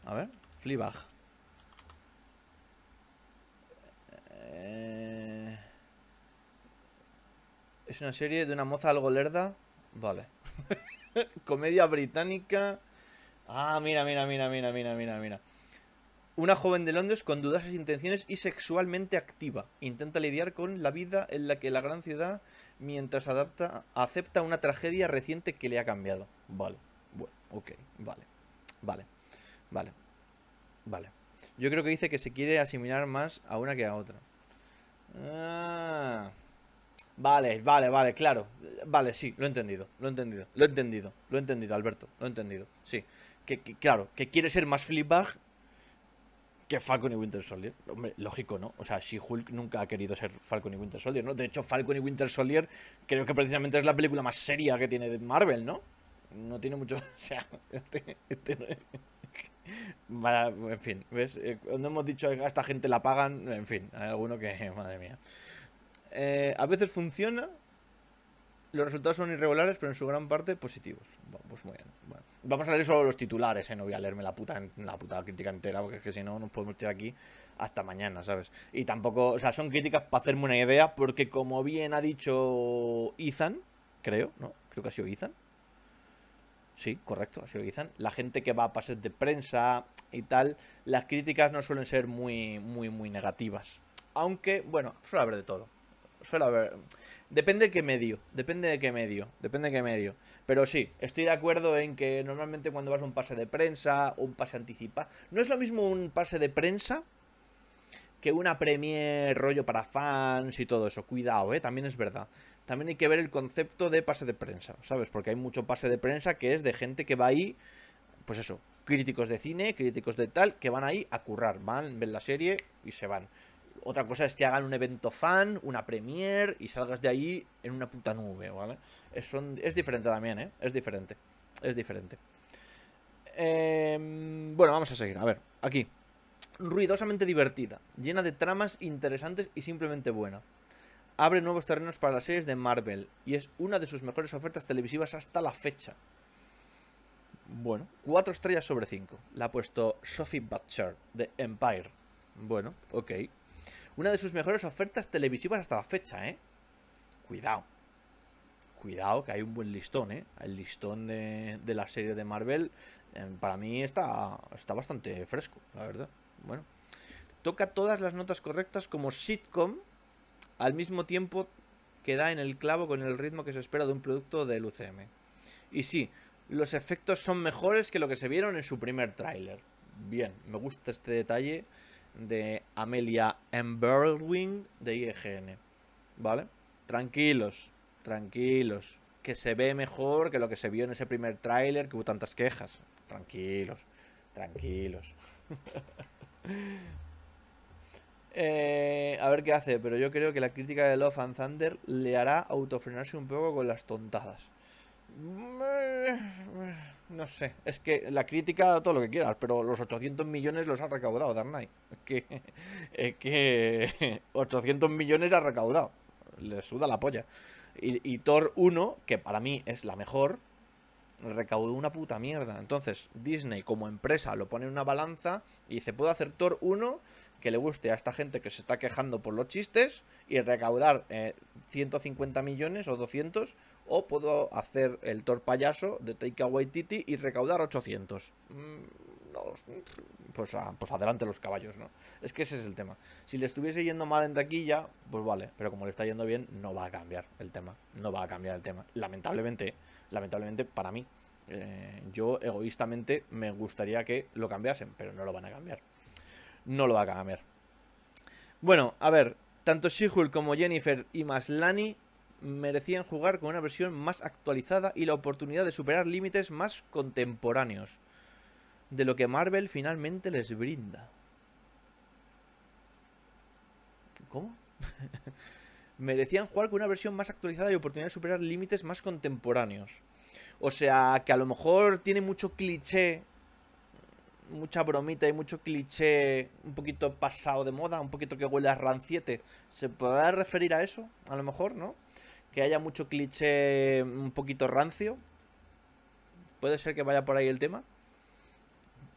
[SPEAKER 1] A ver, Fleabag. Eh, es una serie de una moza algo lerda. Vale. Comedia británica. Ah, mira, mira, mira, mira, mira, mira, mira. Una joven de Londres con dudasas intenciones y sexualmente activa intenta lidiar con la vida en la que la gran ciudad, mientras adapta, acepta una tragedia reciente que le ha cambiado. Vale, bueno, ok, vale, vale, vale, vale. Yo creo que dice que se quiere asimilar más a una que a otra. Ah. vale, vale, vale, claro. Vale, sí, lo he entendido, lo he entendido, lo he entendido, lo he entendido, Alberto, lo he entendido, sí. Que, claro, que quiere ser más flipback que Falcon y Winter Soldier. Hombre, lógico, ¿no? O sea, si hulk nunca ha querido ser Falcon y Winter Soldier, ¿no? De hecho, Falcon y Winter Soldier creo que precisamente es la película más seria que tiene Marvel, ¿no? No tiene mucho... O sea, este, este en fin, ¿ves? Eh, cuando hemos dicho que a esta gente la pagan, en fin, hay alguno que, madre mía. Eh, a veces funciona, los resultados son irregulares, pero en su gran parte positivos. Pues muy bien. Vamos a leer solo los titulares, ¿eh? no voy a leerme la puta, la crítica entera, porque es que si no nos podemos tirar aquí hasta mañana, ¿sabes? Y tampoco, o sea, son críticas para hacerme una idea, porque como bien ha dicho Ethan, creo, ¿no? Creo que ha sido Ethan. Sí, correcto, ha sido Ethan. La gente que va a pases de prensa y tal, las críticas no suelen ser muy, muy, muy negativas. Aunque, bueno, suele haber de todo. Suele haber. Depende de qué medio, depende de qué medio, depende de qué medio. Pero sí, estoy de acuerdo en que normalmente cuando vas a un pase de prensa, un pase anticipado, no es lo mismo un pase de prensa que una premier rollo para fans y todo eso. Cuidado, eh, también es verdad. También hay que ver el concepto de pase de prensa, ¿sabes? Porque hay mucho pase de prensa que es de gente que va ahí, pues eso, críticos de cine, críticos de tal, que van ahí a currar, van, ven la serie y se van. Otra cosa es que hagan un evento fan, una premiere y salgas de ahí en una puta nube, ¿vale? Es, diferente también, ¿eh? Es diferente. Es diferente. Em, bueno, vamos a seguir. A ver, aquí. Ruidosamente divertida, llena de tramas interesantes y simplemente buena. Abre nuevos terrenos para las series de Marvel y es una de sus mejores ofertas televisivas hasta la fecha. Bueno, cuatro estrellas sobre cinco. La ha puesto Sophie Butcher de Empire. Bueno, ok. Una de sus mejores ofertas televisivas hasta la fecha, ¿eh? Cuidado. Cuidado, que hay un buen listón, ¿eh? El listón de, de la serie de Marvel, em, para mí está, está bastante fresco, la verdad. Bueno. Toca todas las notas correctas como sitcom, al mismo tiempo que da en el clavo con el ritmo que se espera de un producto del UCM. Y sí, los efectos son mejores que lo que se vieron en su primer tráiler. Bien, me gusta este detalle de Amelia Emberwing de IGN. ¿Vale? Tranquilos, tranquilos. Que se ve mejor que lo que se vio en ese primer tráiler que hubo tantas quejas. Tranquilos, tranquilos. Eh, a ver qué hace, pero yo creo que la crítica de Love and Thunder le hará autofrenarse un poco con las tontadas. Mm, eh, no sé. Es que la crítica, todo lo que quieras, pero los 800 millones los ha recaudado darnay Es que, es que 800 millones ha recaudado. Le suda la polla. Y, y, Thor 1, que para mí es la mejor, recaudó una puta mierda. Entonces, Disney como empresa lo pone en una balanza y dice, puedo hacer Thor 1 que le guste a esta gente que se está quejando por los chistes y recaudar 150 eh, millones o 200, o puedo hacer el Thor payaso de Takeaway Titi y recaudar 800. Mm, no, pues, ah, pues adelante los caballos, ¿no? Es que ese es el tema. Si le estuviese yendo mal en taquilla, pues vale, pero como le está yendo bien, no va a cambiar el tema. No va a cambiar el tema. Lamentablemente lamentablemente para mí. Eh, yo egoístamente me gustaría que lo cambiasen, pero no lo van a cambiar. No lo van a cambiar. Bueno, a ver, tanto she como Jennifer y Lani merecían jugar con una versión más actualizada y la oportunidad de superar límites más contemporáneos de lo que Marvel finalmente les brinda. ¿Cómo? merecían jugar con una versión más actualizada y oportunidad de superar límites más contemporáneos. O sea, que a lo mejor tiene mucho cliché, mucha bromita y mucho cliché un poquito pasado de moda, un poquito que huele a ranciete. ¿Se podrá referir a eso? A lo mejor, ¿no? Que haya mucho cliché un poquito rancio. Puede ser que vaya por ahí el tema.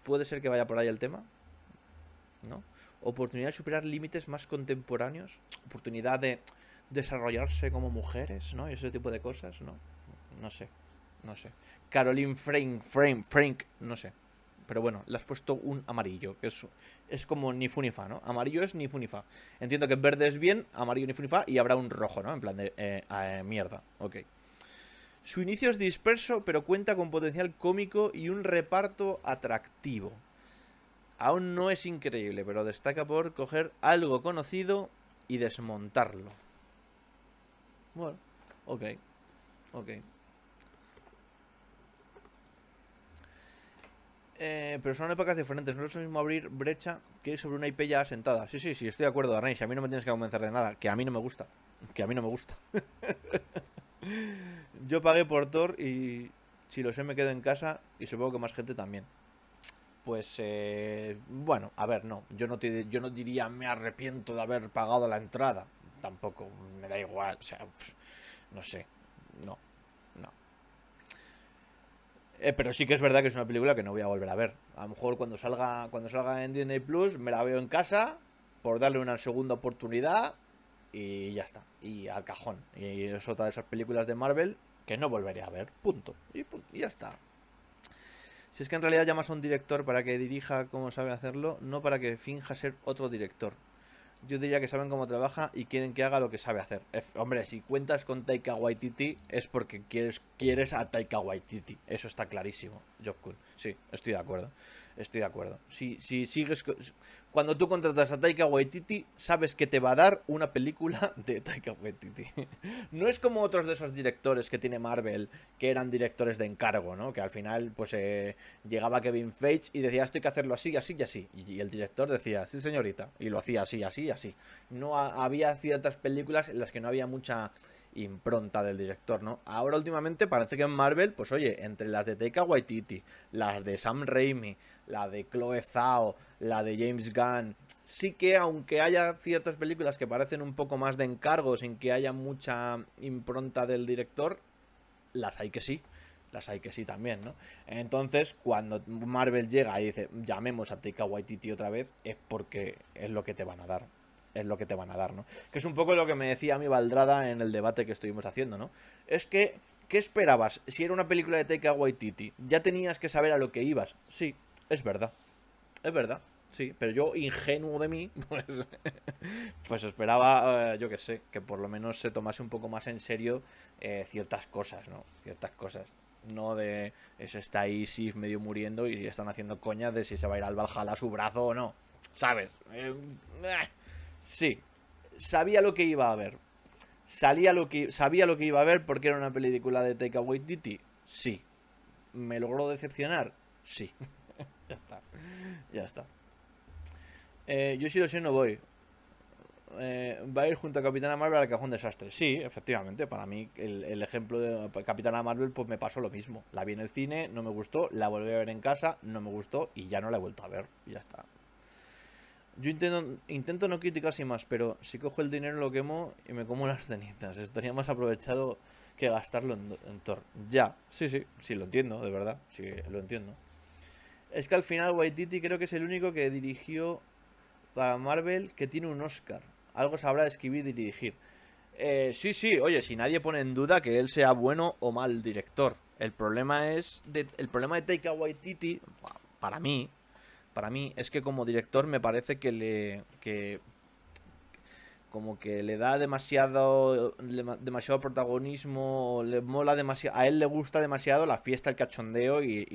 [SPEAKER 1] Puede ser que vaya por ahí el tema. ¿No? Oportunidad de superar límites más contemporáneos. Oportunidad de desarrollarse como mujeres, ¿no? Y Ese tipo de cosas, ¿no? No sé, no sé. Caroline Frank, Frank, Frank, no sé. Pero bueno, le has puesto un amarillo, que es, es como ni funifa, ¿no? Amarillo es ni funifa. Entiendo que verde es bien, amarillo ni funifa, y habrá un rojo, ¿no? En plan de eh, eh, mierda, ok. Su inicio es disperso, pero cuenta con potencial cómico y un reparto atractivo. Aún no es increíble, pero destaca por coger algo conocido y desmontarlo. Bueno, ok. Ok. Eh, pero son épocas diferentes. No es lo mismo abrir brecha que sobre una IP ya asentada. Sí, sí, sí, estoy de acuerdo, Arnaiz. A mí no me tienes que convencer de nada. Que a mí no me gusta. Que a mí no me gusta. Yo pagué por Thor y si lo sé me quedo en casa y supongo que más gente también. Pues eh, bueno, a ver, no, yo no, te, yo no diría me arrepiento de haber pagado la entrada tampoco me da igual, o sea, no sé, no, no. Eh, pero sí que es verdad que es una película que no voy a volver a ver. A lo mejor cuando salga, cuando salga en Disney Plus me la veo en casa por darle una segunda oportunidad y ya está. Y al cajón. Y es otra de esas películas de Marvel que no volveré a ver. Punto. Y, punto. y ya está. Si es que en realidad llamas a un director para que dirija como sabe hacerlo, no para que finja ser otro director yo diría que saben cómo trabaja y quieren que haga lo que sabe hacer. hombre, si cuentas con Taika Waititi es porque quieres, quieres a Taika Waititi. Eso está clarísimo, Job cool Sí, estoy de acuerdo. Estoy de acuerdo. Si, si sigues cuando tú contratas a Taika Waititi, sabes que te va a dar una película de Taika Waititi. No es como otros de esos directores que tiene Marvel, que eran directores de encargo, ¿no? Que al final, pues, eh, llegaba Kevin Feige y decía, esto hay que hacerlo así, así y así. Y, el director decía, sí, señorita. Y lo hacía así, así y así. No había ciertas películas en las que no había mucha impronta del director, ¿no? Ahora últimamente parece que en Marvel, pues oye, entre las de Taika Waititi, las de Sam Raimi, la de Chloe Zhao, la de James Gunn. Sí que aunque haya ciertas películas que parecen un poco más de encargos en que haya mucha impronta del director, las hay que sí. Las hay que sí también, ¿no? Entonces, cuando Marvel llega y dice, llamemos a Taika Waititi otra vez, es porque es lo que te van a dar es lo que te van a dar, ¿no? Que es un poco lo que me decía mi Valdrada en el debate que estuvimos haciendo, ¿no? Es que, ¿qué esperabas? Si era una película de Taika Waititi, ¿ya tenías que saber a lo que ibas? Sí, es verdad. Es verdad. Sí, pero yo, ingenuo de mí, pues, pues, esperaba, eh, yo qué sé, que por lo menos se tomase un poco más en serio eh, ciertas cosas, ¿no? Ciertas cosas. No de eso está ahí Sif medio muriendo y están haciendo coña de si se va a ir al Valhalla a su brazo o no. ¿Sabes? Em, eh, sí. Sabía lo que iba a haber. Salía lo que, sabía lo que iba a haber porque era una película de Takeaway Ditty Sí. ¿Me logró decepcionar? Sí ya está. Ya está. Eh, yo si lo sé no voy. Eh, va a ir junto a Capitana Marvel al cajón desastre. Sí, efectivamente, para mí el, ejemplo de Capitana Marvel pues me pasó lo mismo. La vi en el cine, no me gustó, la volví a ver en casa, no me gustó y ya no la he vuelto a ver. ya está. Yo intento, no criticar sin más, pero si cojo el dinero lo quemo y me como las cenizas. Estaría más aprovechado que gastarlo en, en Thor. Ya, sí, sí, sí, lo entiendo, de verdad, sí, lo entiendo. Es que al final Waititi creo que es el único que dirigió para Marvel que tiene un Oscar. Algo sabrá escribir y dirigir. Eh, sí, sí, oye, si nadie pone en duda que él sea bueno o mal director. El problema es. el problema de Taika Waititi, para mí, para mí, es que como director me parece que le. que como que le da demasiado demasiado protagonismo, le mola demasiado, a él le gusta demasiado la fiesta, el cachondeo y,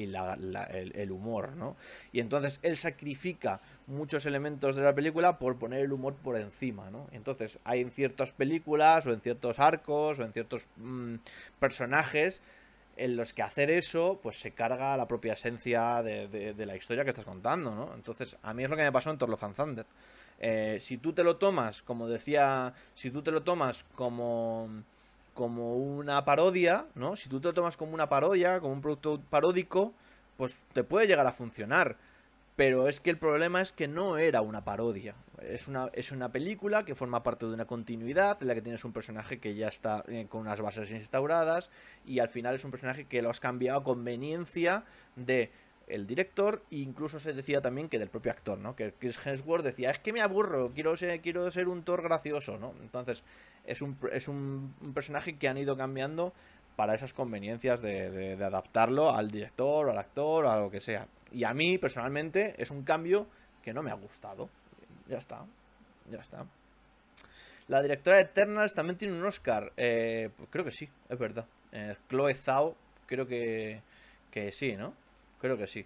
[SPEAKER 1] el, humor, ¿no? Y entonces él sacrifica muchos elementos de la película por poner el humor por encima, ¿no? Entonces hay en ciertas películas o en ciertos arcos o en ciertos mm, personajes en los que hacer eso, pues se carga la propia esencia de, la historia que estás contando, ¿no? Entonces, a mí es lo que me pasó en Thor eh, si tú te lo tomas, como decía, si tú te lo tomas como como una parodia, ¿no? Si tú te lo tomas como una parodia, como un producto paródico, pues te puede llegar a funcionar. Pero es que el problema es que no era una parodia. Es una, es una película que forma parte de una continuidad en la que tienes un personaje que ya está eh, con unas bases instauradas y al final es un personaje que lo has cambiado a conveniencia de el director, e incluso se decía también que del propio actor, ¿no? Que Chris Hemsworth decía, es que me aburro, quiero ser, quiero ser un Thor gracioso, ¿no? Entonces, es un, personaje que han ido cambiando para esas conveniencias de, adaptarlo al director, al actor, a lo que sea. Y a mí, personalmente, es un cambio que no me ha gustado. Ya está, ya está. La directora de Eternals también tiene un Oscar. Eh, creo que sí, es verdad. Eh, Chloe Zhao, creo que, que sí, ¿no? creo que sí.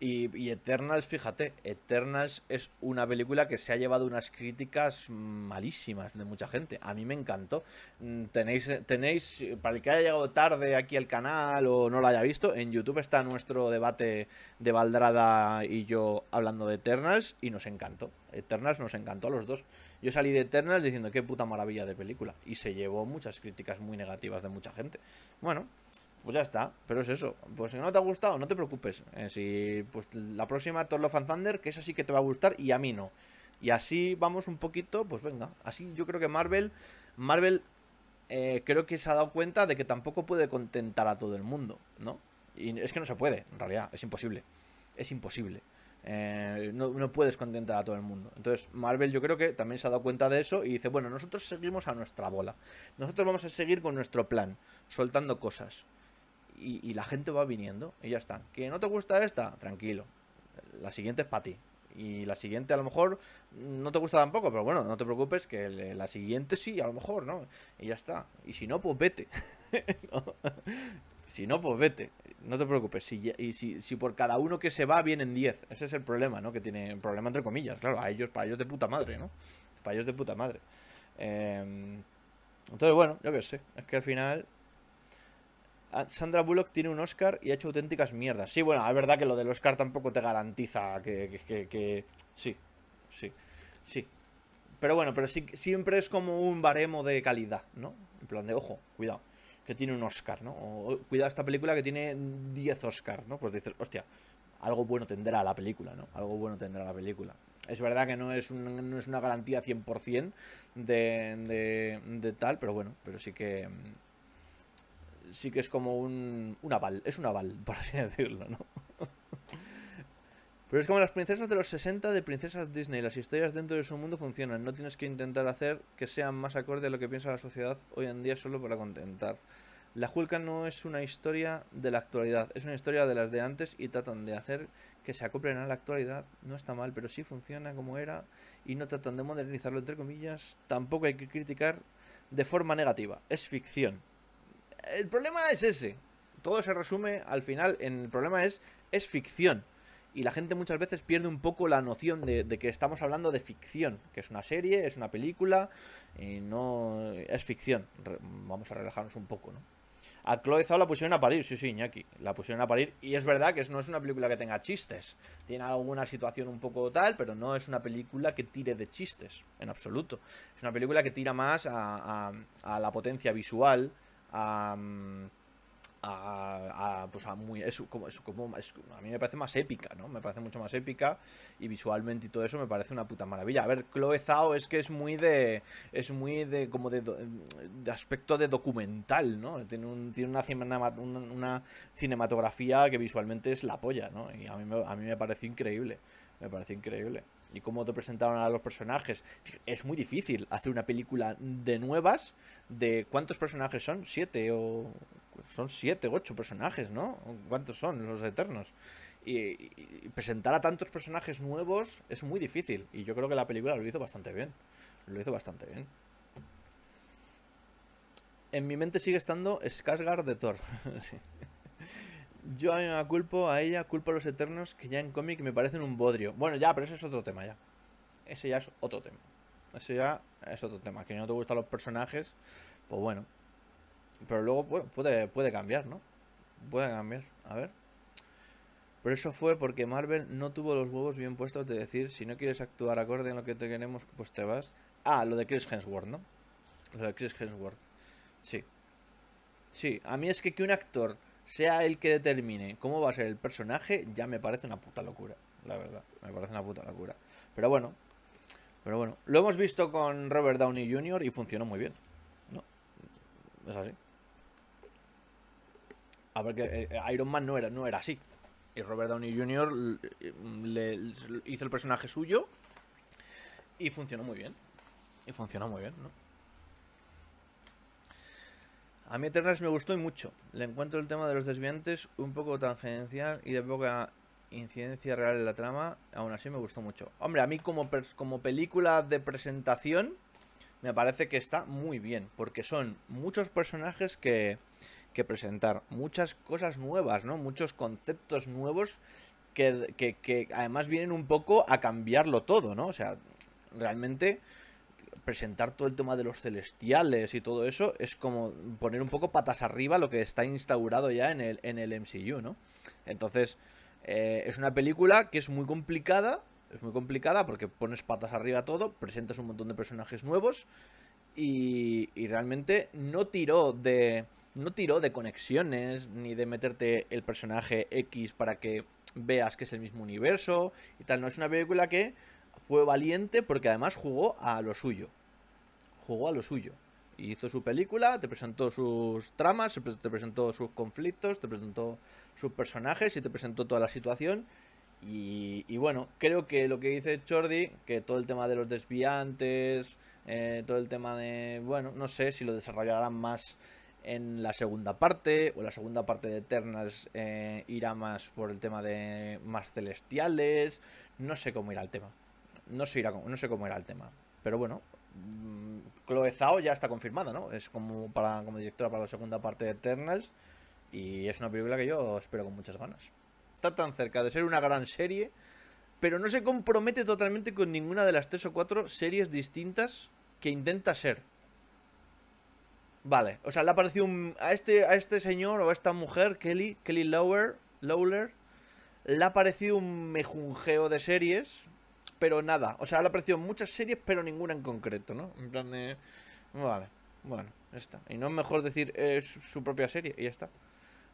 [SPEAKER 1] Y, Eternals, fíjate, Eternals es una película que se ha llevado unas críticas malísimas de mucha gente. A mí me encantó. Mm, tenéis, tenéis, para el que haya llegado tarde aquí al canal o no lo haya visto, en YouTube está nuestro debate de Valdrada y yo hablando de Eternals y nos encantó. Eternals nos encantó a los dos. Yo salí de Eternals diciendo qué puta maravilla de película. Y se llevó muchas críticas muy negativas de mucha gente. Bueno, pues ya está, pero es eso. Pues si no te ha gustado, no te preocupes. Eh, si pues la próxima Thor Love and Thunder, que es así que te va a gustar y a mí no. Y así vamos un poquito, pues venga. Así yo creo que Marvel, Marvel eh, creo que se ha dado cuenta de que tampoco puede contentar a todo el mundo, ¿no? Y es que no se puede, en realidad, es imposible. Es imposible. Eh, no, puedes contentar a todo el mundo. Entonces, Marvel yo creo que también se ha dado cuenta de eso y dice, bueno, nosotros seguimos a nuestra bola. Nosotros vamos a seguir con nuestro plan, soltando cosas y, la gente va viniendo y ya está. ¿Que no te gusta esta? Tranquilo. La siguiente es para ti. Y la siguiente a lo mejor no te gusta tampoco, pero bueno, no te preocupes que la siguiente sí, a lo mejor, ¿no? Y ya está. Y si no, pues vete. Si no, pues vete. No te preocupes. y si, por cada uno que se va vienen 10. Ese es el problema, ¿no? Que tiene un problema entre comillas. Claro, a ellos, para ellos de puta madre, ¿no? Para ellos de puta madre. Em, entonces, bueno, yo qué sé. Es que al final Ah, Sandra Bullock tiene un Oscar y ha hecho auténticas mierdas. Sí, bueno, es verdad que lo del Oscar tampoco te garantiza que... Sí, sí, sí. Pero bueno, pero sí, siempre es como un baremo de calidad, ¿no? En plan de, ojo, cuidado, que tiene un Oscar, ¿no? O cuidado esta película que tiene 10 Oscars, ¿no? Pues dices, hostia, algo bueno tendrá la película, ¿no? Algo bueno tendrá la película. Es verdad que no es, no es una garantía 100% de, de, de tal, pero bueno, pero sí que sí que es como un, un aval, es un aval, por así decirlo, ¿no? Pero es como las princesas de los 60 de princesas Disney, las historias dentro de su mundo funcionan, no tienes que intentar hacer que sean más acorde a lo que piensa la sociedad hoy en día solo para contentar. La Julka no es una historia de la actualidad, es una historia de las de antes y tratan de hacer que se acoplen a la actualidad. No está mal, pero sí funciona como era y no tratan de modernizarlo, entre comillas. Tampoco hay que criticar de forma negativa, es ficción el problema es ese. Todo se resume al final en el problema es, es ficción. Y la gente muchas veces pierde un poco la noción de, que estamos hablando de ficción, que es una serie, es una película, y no es ficción. vamos a relajarnos un poco, ¿no? A Chloe la pusieron a parir, sí, sí, Iñaki. La pusieron a parir. Y es verdad que no es una película que tenga chistes. Tiene alguna situación un poco tal, pero no es una película que tire de chistes, en absoluto. Es una película que tira más a, a la potencia visual, a, a, pues muy como, es como a mí me parece más épica no me parece mucho más épica y visualmente y todo eso me parece una puta maravilla a ver Chloe Zhao es que es muy de es muy de como de, aspecto de documental no tiene tiene una, una, cinematografía que visualmente es la polla y a mí me, a increíble me parece increíble y cómo te presentaron a los personajes. Es muy difícil hacer una película de nuevas de cuántos personajes son, siete o... Son siete, ocho personajes, ¿no? ¿Cuántos son los eternos? Y, presentar a tantos personajes nuevos es muy difícil. Y yo creo que la película lo hizo bastante bien. Lo hizo bastante bien. En mi mente sigue estando Skarsgård de Thor. Yo a mí me culpo a ella, culpo a los Eternos, que ya en cómic me parecen un bodrio. Bueno, ya, pero eso es otro tema ya. Ese ya es otro tema. Ese ya es otro tema. Que no te gustan los personajes, pues bueno. Pero luego, puede, puede cambiar, ¿no? Puede cambiar. A ver. Pero eso fue porque Marvel no tuvo los huevos bien puestos de decir, si no quieres actuar acorde en lo que te queremos, pues te vas. Ah, lo de Chris Hemsworth, ¿no? Lo de Chris Hemsworth. Sí. Sí, a mí es que que un actor sea el que determine cómo va a ser el personaje, ya me parece una puta locura, la verdad. Me parece una puta locura. Pero bueno, pero bueno, lo hemos visto con Robert Downey Jr. y funcionó muy bien. ¿No? Es así. A ver, que eh, Iron Man no era, no era así. Y Robert Downey Jr. Le, hizo el personaje suyo y funcionó muy bien. Y funcionó muy bien, ¿no? A mí Eternals me gustó y mucho. Le encuentro el tema de los desviantes un poco tangencial y de poca incidencia real en la trama. Aún así me gustó mucho. Hombre, a mí como, como película de presentación me parece que está muy bien. Porque son muchos personajes que, que presentar. Muchas cosas nuevas, ¿no? Muchos conceptos nuevos que, que, que además vienen un poco a cambiarlo todo, ¿no? O sea, realmente presentar todo el tema de los celestiales y todo eso es como poner un poco patas arriba lo que está instaurado ya en el, en el MCU, ¿no? Entonces, eh, es una película que es muy complicada, es muy complicada porque pones patas arriba todo, presentas un montón de personajes nuevos y, y realmente no tiró de... No tiró de conexiones, ni de meterte el personaje X para que veas que es el mismo universo y tal. No es una película que fue valiente porque además jugó a lo suyo. Jugó a lo suyo. Hizo su película, te presentó sus tramas, te presentó sus conflictos, te presentó sus personajes y te presentó toda la situación. Y, bueno, creo que lo que dice Chordi, que todo el tema de los desviantes, eh, todo el tema de, bueno, no sé si lo desarrollarán más en la segunda parte, o la segunda parte de Eternals eh, irá más por el tema de más celestiales, no sé cómo irá el tema. No sé, no sé cómo era el tema. Pero bueno, mm, Chloe Zhao ya está confirmada, ¿no? Es como, para, como directora para la segunda parte de Eternals. Y es una película que yo espero con muchas ganas. Está tan cerca de ser una gran serie, pero no se compromete totalmente con ninguna de las tres o cuatro series distintas que intenta ser. Vale, o sea, le ha parecido a, este, a este señor o a esta mujer, Kelly, Kelly Lower, Lowler, le ha parecido un mejunjeo de series pero nada. O sea, ha aparecido muchas series, pero ninguna en concreto, ¿no? En plan de... Vale, bueno, esta está. Y no es mejor decir es eh, su propia serie y ya está.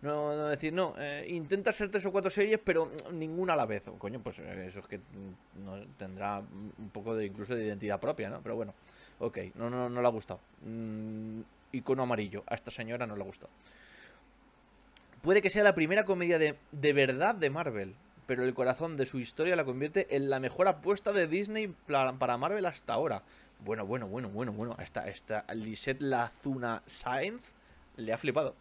[SPEAKER 1] No, no decir, no, eh, intenta hacer tres o cuatro series, pero ninguna a la vez. Coño, pues eh, eso es que mm, no, tendrá un poco de incluso de identidad propia, ¿no? Pero bueno, ok, no, no, no le ha gustado. Mm, icono amarillo, a esta señora no le ha gustado. Puede que sea la primera comedia de, de verdad de Marvel pero el corazón de su historia la convierte en la mejor apuesta de Disney para Marvel hasta ahora. Bueno, bueno, bueno, bueno, bueno. Esta, esta Lisette Lazuna Sainz le ha flipado.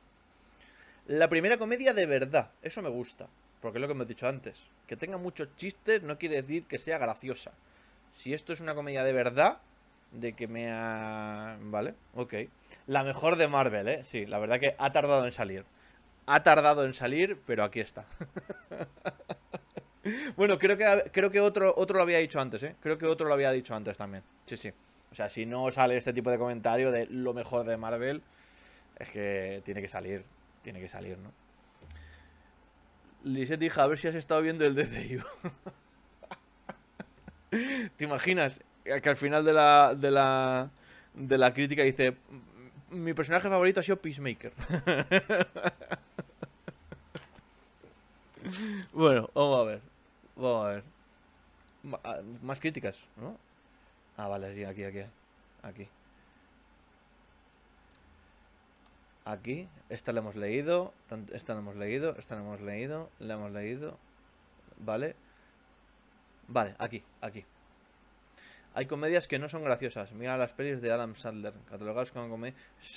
[SPEAKER 1] La primera comedia de verdad. Eso me gusta. Porque es lo que me he dicho antes. Que tenga muchos chistes no quiere decir que sea graciosa. Si esto es una comedia de verdad, de que me ha... Vale, ok. La mejor de Marvel, ¿eh? Sí, la verdad que ha tardado en salir. Ha tardado en salir, pero aquí está. bueno, creo que, creo que otro, otro lo había dicho antes, ¿eh? Creo que otro lo había dicho antes también. Sí, sí. O sea, si no sale este tipo de comentario de lo mejor de Marvel, es que tiene que salir. Tiene que salir, ¿no? Lisette dijo, a ver si has estado viendo el DCU. ¿Te imaginas? Eh, que al final de la, de la, de la crítica dice, mi personaje favorito ha sido Peacemaker. bueno, vamos a ver. Ah, más críticas, ¿no? Ah, vale, sí, aquí, aquí. Aquí. Aquí. Esta la hemos leído. Esta la hemos leído. Esta la hemos leído. La hemos leído. Vale. Vale, aquí, aquí. Hay comedias que no son graciosas. Mira las pelis de Adam Sandler, catalogadas como comedia.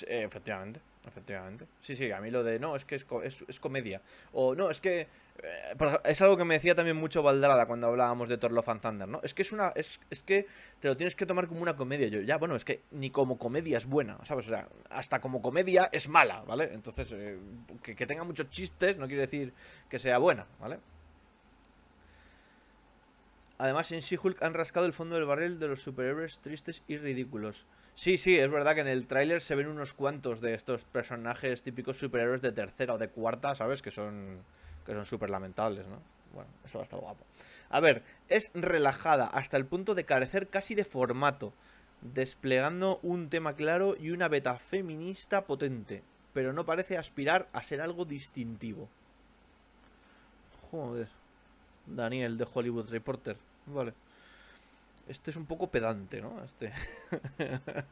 [SPEAKER 1] Eh, efectivamente, efectivamente. Sí, sí, a mí lo de no, es que es, es, comedia. O no, es que. Eh, es algo que me decía también mucho Valdrada cuando hablábamos de Thor Love Thunder, ¿no? Es que es una. Es, es, que te lo tienes que tomar como una comedia. Yo, ya, bueno, es que ni como comedia es buena, ¿sabes? O sea, hasta como comedia es mala, ¿vale? Entonces, eh, que tenga muchos chistes no quiere decir que sea buena, ¿vale? Además, en she han rascado el fondo del barril de los superhéroes tristes y ridículos. Sí, sí, es verdad que en el tráiler se ven unos cuantos de estos personajes típicos superhéroes de tercera o de cuarta, ¿sabes? Que son que son súper lamentables, ¿no? Bueno, eso va a estar guapo. A ver, es relajada hasta el punto de carecer casi de formato, desplegando un tema claro y una beta feminista potente, pero no parece aspirar a ser algo distintivo. Joder. Daniel de Hollywood Reporter. Vale. Este es un poco pedante, ¿no? Este.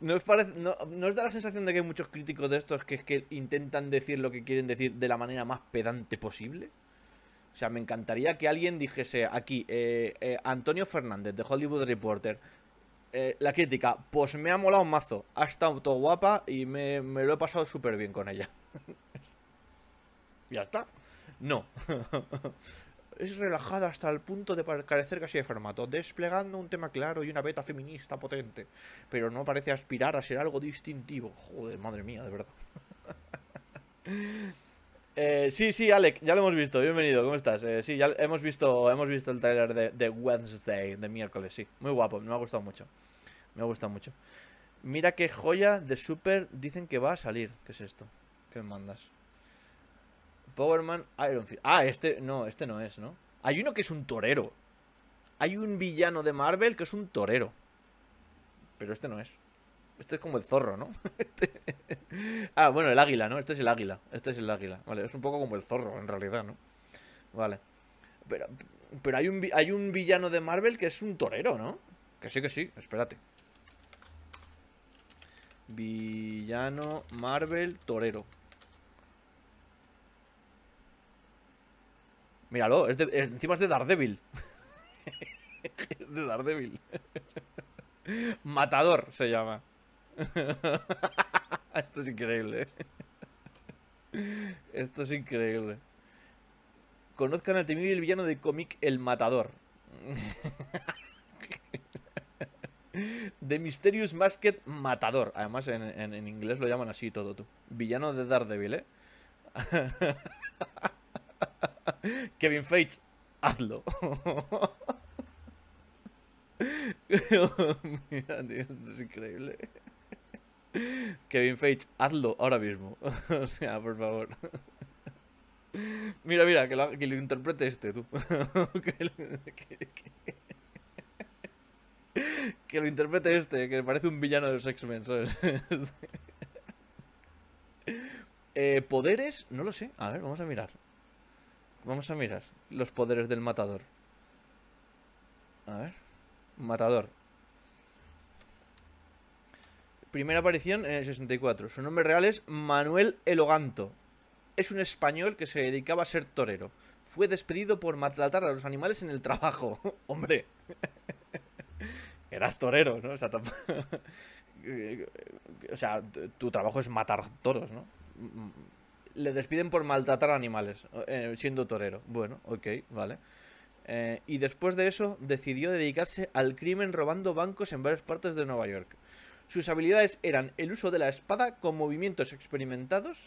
[SPEAKER 1] ¿No os, da la sensación de que hay muchos críticos de estos que es que intentan decir lo que quieren decir de la manera más pedante posible? O sea, me encantaría que alguien dijese aquí, eh, eh, Antonio Fernández de Hollywood Reporter, eh, la crítica, pues me ha molado un mazo, ha estado todo guapa y me, me lo he pasado súper bien con ella. ya está. No. es relajada hasta el punto de carecer casi de formato, desplegando un tema claro y una beta feminista potente, pero no parece aspirar a ser algo distintivo. Joder, madre mía, de verdad. Eh, sí, sí, Alec, ya lo hemos visto. Bienvenido, ¿cómo estás? Eh, sí, ya hemos visto, hemos visto el trailer de, de Wednesday, de miércoles, sí. Muy guapo, me ha gustado mucho. Me ha gustado mucho. Mira qué joya de Super dicen que va a salir. ¿Qué es esto? ¿Qué me mandas? Powerman Iron Ah, este no, este no es, ¿no? Hay uno que es un torero. Hay un villano de Marvel que es un torero. Pero este no es. Este es como el zorro, ¿no? Este- ah, bueno, el águila, ¿no? Este es el águila. Este es el águila. Vale, es un poco como el zorro, en realidad, ¿no? Vale. Pero, hay, un, hay un villano de Marvel que es un torero, ¿no? Que sí, que sí. Espérate. Villano Marvel Torero. Míralo, es de, eh, encima es de Daredevil. es de Daredevil. Matador se llama. Esto es increíble. Esto es increíble. Conozcan al temible villano de cómic El Matador. The Mysterious Masked Matador. Además, en, en, inglés lo llaman así todo, tú. Villano de Daredevil, ¿eh? Kevin Feige, hazlo. Mira, tío, esto es increíble. Kevin Feige, hazlo ahora mismo. o sea, por favor. Mira, mira, que lo, que lo interprete este, tú. que, lo, interprete este, que parece un villano de los X-Men, eh, ¿Poderes? No lo sé. A ver, vamos a mirar. Vamos a mirar los poderes del matador. A ver. Matador. Primera aparición en el 64. Su nombre real es Manuel Eloganto. Es un español que se dedicaba a ser torero. Fue despedido por maltratar a los animales en el trabajo. Hombre. Eras torero, ¿no? O sea, o sea, tu trabajo es matar toros, ¿no? le despiden por maltratar animales, eh, siendo torero. Bueno, ok, vale. Eh, y después de eso decidió dedicarse al crimen robando bancos en varias partes de Nueva York. Sus habilidades eran el uso de la espada con movimientos experimentados,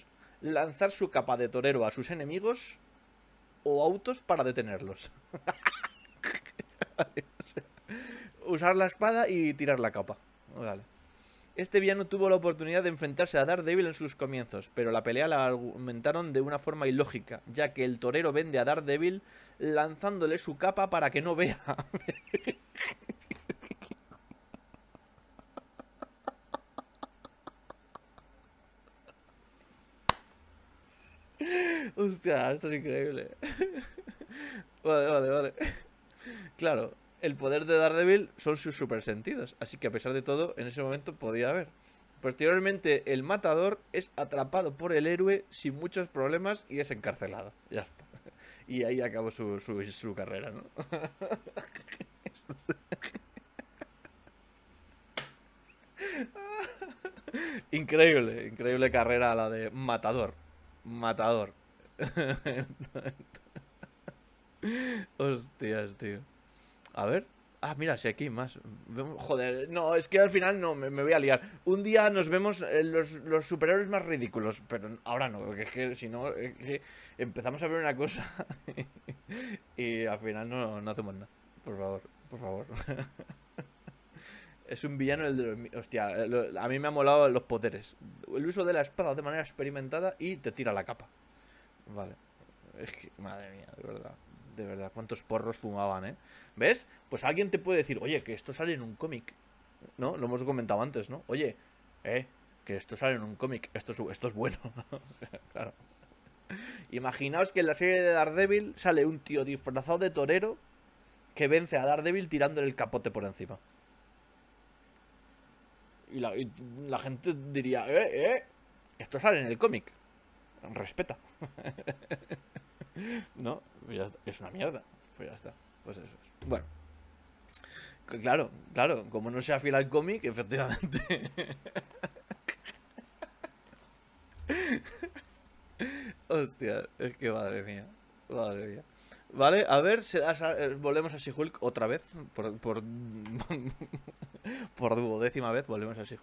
[SPEAKER 1] lanzar su capa de torero a sus enemigos o autos para detenerlos. Usar la espada y tirar la capa. Vale. Este villano tuvo la oportunidad de enfrentarse a Daredevil en sus comienzos, pero la pelea la argumentaron de una forma ilógica, ya que el torero vende a Daredevil lanzándole su capa para que no vea. Hostia, esto es increíble. Vale, vale, vale. Claro, el poder de Daredevil son sus supersentidos. Así que a pesar de todo, en ese momento podía haber. Posteriormente, el matador es atrapado por el héroe sin muchos problemas y es encarcelado. Ya está. Y ahí acabó su, carrera, ¿no? increíble, increíble carrera la de matador. Matador. Hostias, tío. A ver. Ah, mira, si aquí más. Joder, no, es que al final no, me, voy a liar. Un día nos vemos eh, los, los, superhéroes más ridículos, pero ahora no, porque es que si no, es que empezamos a ver una cosa y al final no, hacemos nada. Por favor, por favor. es un villano el de los... Hostia, a mí me ha molado los poderes. El uso de la espada de manera experimentada y te tira la capa. Vale. Es que, madre mía, de verdad de verdad, cuántos porros fumaban, ¿eh? ¿Ves? Pues alguien te puede decir, oye, que esto sale en un cómic. ¿No? Lo hemos comentado antes, ¿no? Oye, eh, que esto sale en un cómic, esto es, esto es bueno. claro. Imaginaos que en la serie de Daredevil sale un tío disfrazado de torero que vence a Daredevil tirándole el capote por encima. Y la, gente diría, eh, eh, esto sale en el cómic. Respeta. no, pues ya es una mierda. Pues ya está. Pues eso es. Bueno. Claro, claro, como no sea fiel al cómic, efectivamente. Hostia, es que madre mía, madre mía. ¿Vale? A ver, eh, volvemos a she otra vez. Por, por, por duodécima vez volvemos a she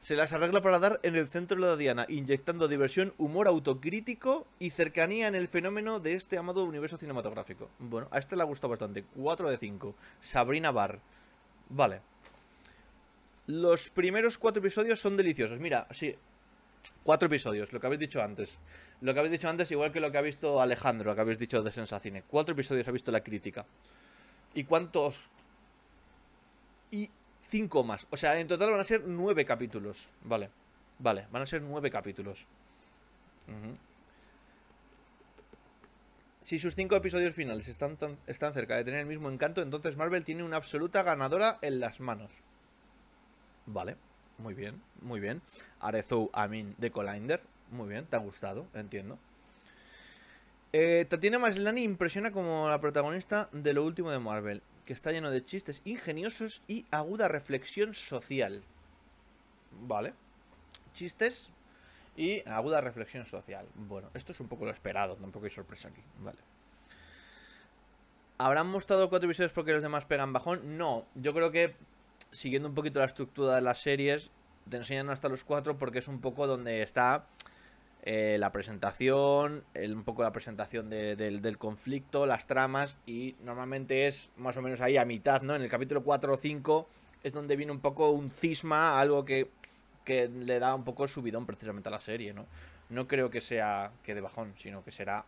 [SPEAKER 1] Se las arregla para dar en el centro de la Diana, inyectando diversión, humor autocrítico y cercanía en el fenómeno de este amado universo cinematográfico. Bueno, a este le ha gustado bastante. 4 de 5. Sabrina Barr. Vale. Los primeros cuatro episodios son deliciosos. Mira, sí, cuatro episodios, lo que habéis dicho antes. Lo que habéis dicho antes, igual que lo que ha visto Alejandro, Lo que habéis dicho de Sensacine. Cuatro episodios ha visto la crítica. ¿Y cuántos? Y cinco más. O sea, en total van a ser nueve capítulos. Vale, vale, van a ser nueve capítulos. Si sus cinco episodios finales están, están cerca de tener el mismo encanto, entonces Marvel tiene una absoluta ganadora en las manos. Vale. Muy bien, muy bien. Arezou Amin de Colinder. Muy bien, te ha gustado, entiendo. Eh, Tatiana Maslany impresiona como la protagonista de lo último de Marvel, que está lleno de chistes ingeniosos y aguda reflexión social. Vale. Chistes y aguda reflexión social. Bueno, esto es un poco lo esperado, tampoco hay sorpresa aquí. Vale. ¿Habrán mostrado cuatro episodios porque los demás pegan bajón? No, yo creo que siguiendo un poquito la estructura de las series, te enseñan hasta los cuatro porque es un poco donde está eh, la presentación, un poco la presentación del conflicto, las tramas, y normalmente es más o menos ahí a mitad, ¿no? En el capítulo 4 o 5 es donde viene un poco un cisma, algo que, que le da un poco subidón precisamente a la serie, ¿no? No creo que sea que de bajón, sino que será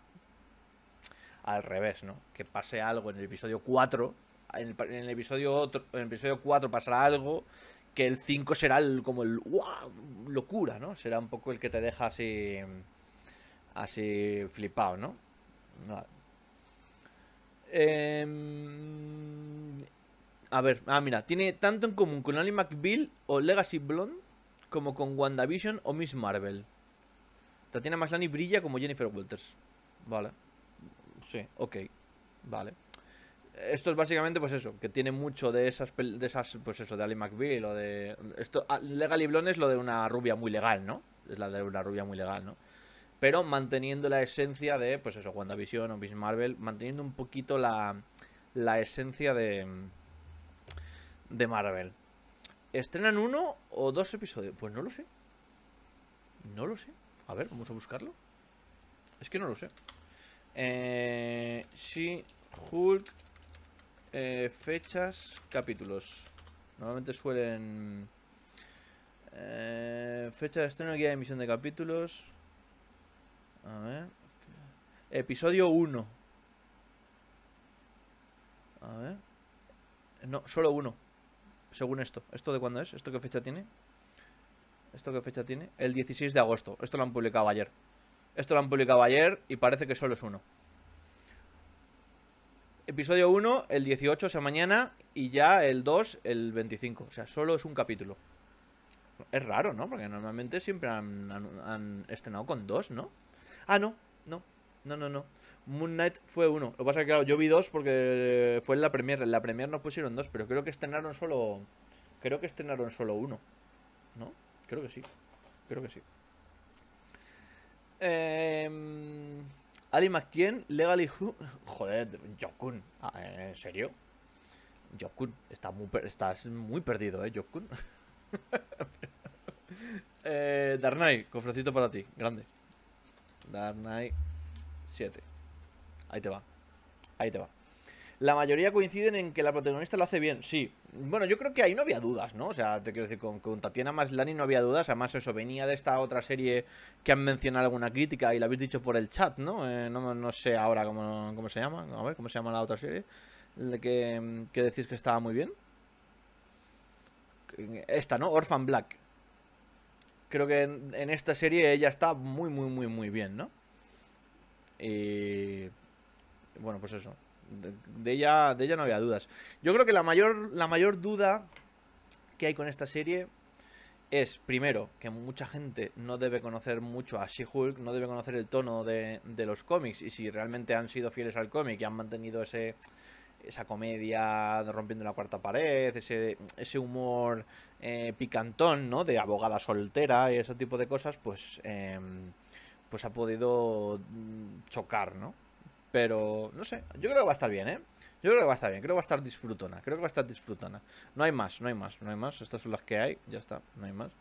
[SPEAKER 1] al revés, ¿no? Que pase algo en el episodio 4 en el, episodio otro, en el episodio 4 pasará algo que el 5 será como el wow, locura, ¿no? Será un poco el que te deja así así flipado, ¿no? Vale. Em, a ver, ah, mira, tiene tanto en común con Ali McBeal o Legacy Blonde como con WandaVision o Miss Marvel. Tatiana Maslany brilla como Jennifer Walters. Vale. Sí, ok. Vale esto es básicamente pues eso, que tiene mucho de esas, de esas pues eso, de Ali McBeal o de... Esto, ah, legal y Blonde es lo de una rubia muy legal, ¿no? Es la de una rubia muy legal, ¿no? Pero manteniendo la esencia de, pues eso, WandaVision o Miss Marvel, manteniendo un poquito la, la esencia de, de Marvel. ¿Estrenan uno o dos episodios? Pues no lo sé. No lo sé. A ver, vamos a buscarlo. Es que no lo sé. Eh, sí, Hulk eh, fechas, capítulos. Normalmente suelen... Eh, fecha de estreno, guía de emisión de capítulos. A ver. Episodio 1. A ver. No, solo uno. Según esto. ¿Esto de cuándo es? ¿Esto qué fecha tiene? ¿Esto qué fecha tiene? El 16 de agosto. Esto lo han publicado ayer. Esto lo han publicado ayer y parece que solo es uno episodio 1 el 18, o sea, mañana, y ya el 2 el 25. O sea, solo es un capítulo. Es raro, ¿no? Porque normalmente siempre han, estrenado con dos, ¿no? Ah, no, no, no, no, no. Moon Knight fue uno. Lo que pasa es que claro, yo vi dos porque fue en la premier. En la premier nos pusieron dos, pero creo que estrenaron solo. Creo que estrenaron solo uno. ¿No? Creo que sí. Creo que sí. Eh... Ali Legally Joder, Jokun. Ah, eh, ¿En serio? Jokun, está muy estás muy perdido, ¿eh, Jokun? Eh, Darnay, cofrecito para ti, grande. Darnay 7. Ahí te va. Ahí te va. La mayoría coinciden en que la protagonista lo hace bien, sí. Bueno, yo creo que ahí no había dudas, ¿no? O sea, te quiero decir, con, con Tatiana Maslani no había dudas. Además, eso venía de esta otra serie que han mencionado alguna crítica y la habéis dicho por el chat, ¿no? Eh, no, sé ahora cómo, se llama. A ver, ¿cómo se llama la otra serie? Que, que decís que estaba muy bien. Esta, ¿no? Orphan Black. Creo que en, en esta serie ella está muy, muy, muy, muy bien, ¿no? Y. Bueno, pues eso de ella, de ella no había dudas. Yo creo que la mayor, la mayor duda que hay con esta serie es, primero, que mucha gente no debe conocer mucho a She-Hulk, no debe conocer el tono de, los cómics, y si realmente han sido fieles al cómic y han mantenido ese esa comedia de rompiendo la cuarta pared, ese, ese humor eh, picantón, ¿no? De abogada soltera y ese tipo de cosas, pues, em, pues ha podido mm, chocar, ¿no? Pero, no sé, yo creo que va a estar bien, ¿eh? Yo creo que va a estar bien, creo que va a estar disfrutona, creo que va a estar disfrutona. No hay más, no hay más, no hay más, estas son las que hay, ya está, no hay más.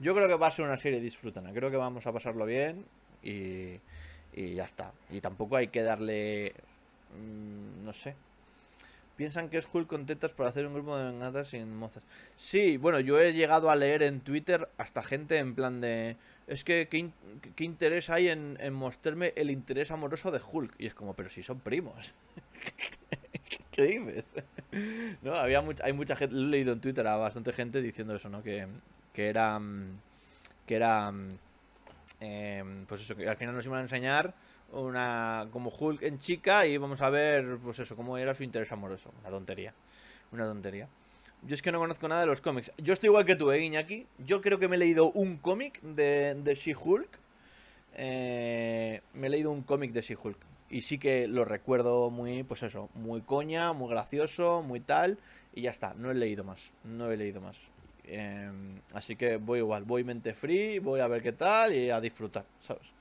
[SPEAKER 1] Yo creo que va a ser una serie disfrutona, creo que vamos a pasarlo bien y, y ya está. Y tampoco hay que darle, mm, no sé, Piensan que es Hulk contentas tetas para hacer un grupo de vengadas sin mozas. Sí, bueno, yo he llegado a leer en Twitter hasta gente en plan de... Es que qué, interés hay en, mostrarme el interés amoroso de Hulk. Y es como, pero si son primos. ¿Qué dices? no, había hay mucha gente, lo he leído en Twitter a bastante gente diciendo eso, ¿no? Que, que era... Mm, que era... Mm, em, pues eso, que al final nos iban a enseñar una como Hulk en chica y vamos a ver, pues eso, cómo era su interés amoroso. Una tontería, una tontería. Yo es que no conozco nada de los cómics. Yo estoy igual que tú, ¿eh, Iñaki. Yo creo que me he leído un cómic de, de She-Hulk. Eh, me he leído un cómic de She-Hulk. Y sí que lo recuerdo muy, pues eso, muy coña, muy gracioso, muy tal. Y ya está, no he leído más. No he leído más. Em, así que voy igual, voy mente free, voy a ver qué tal y a disfrutar, ¿sabes?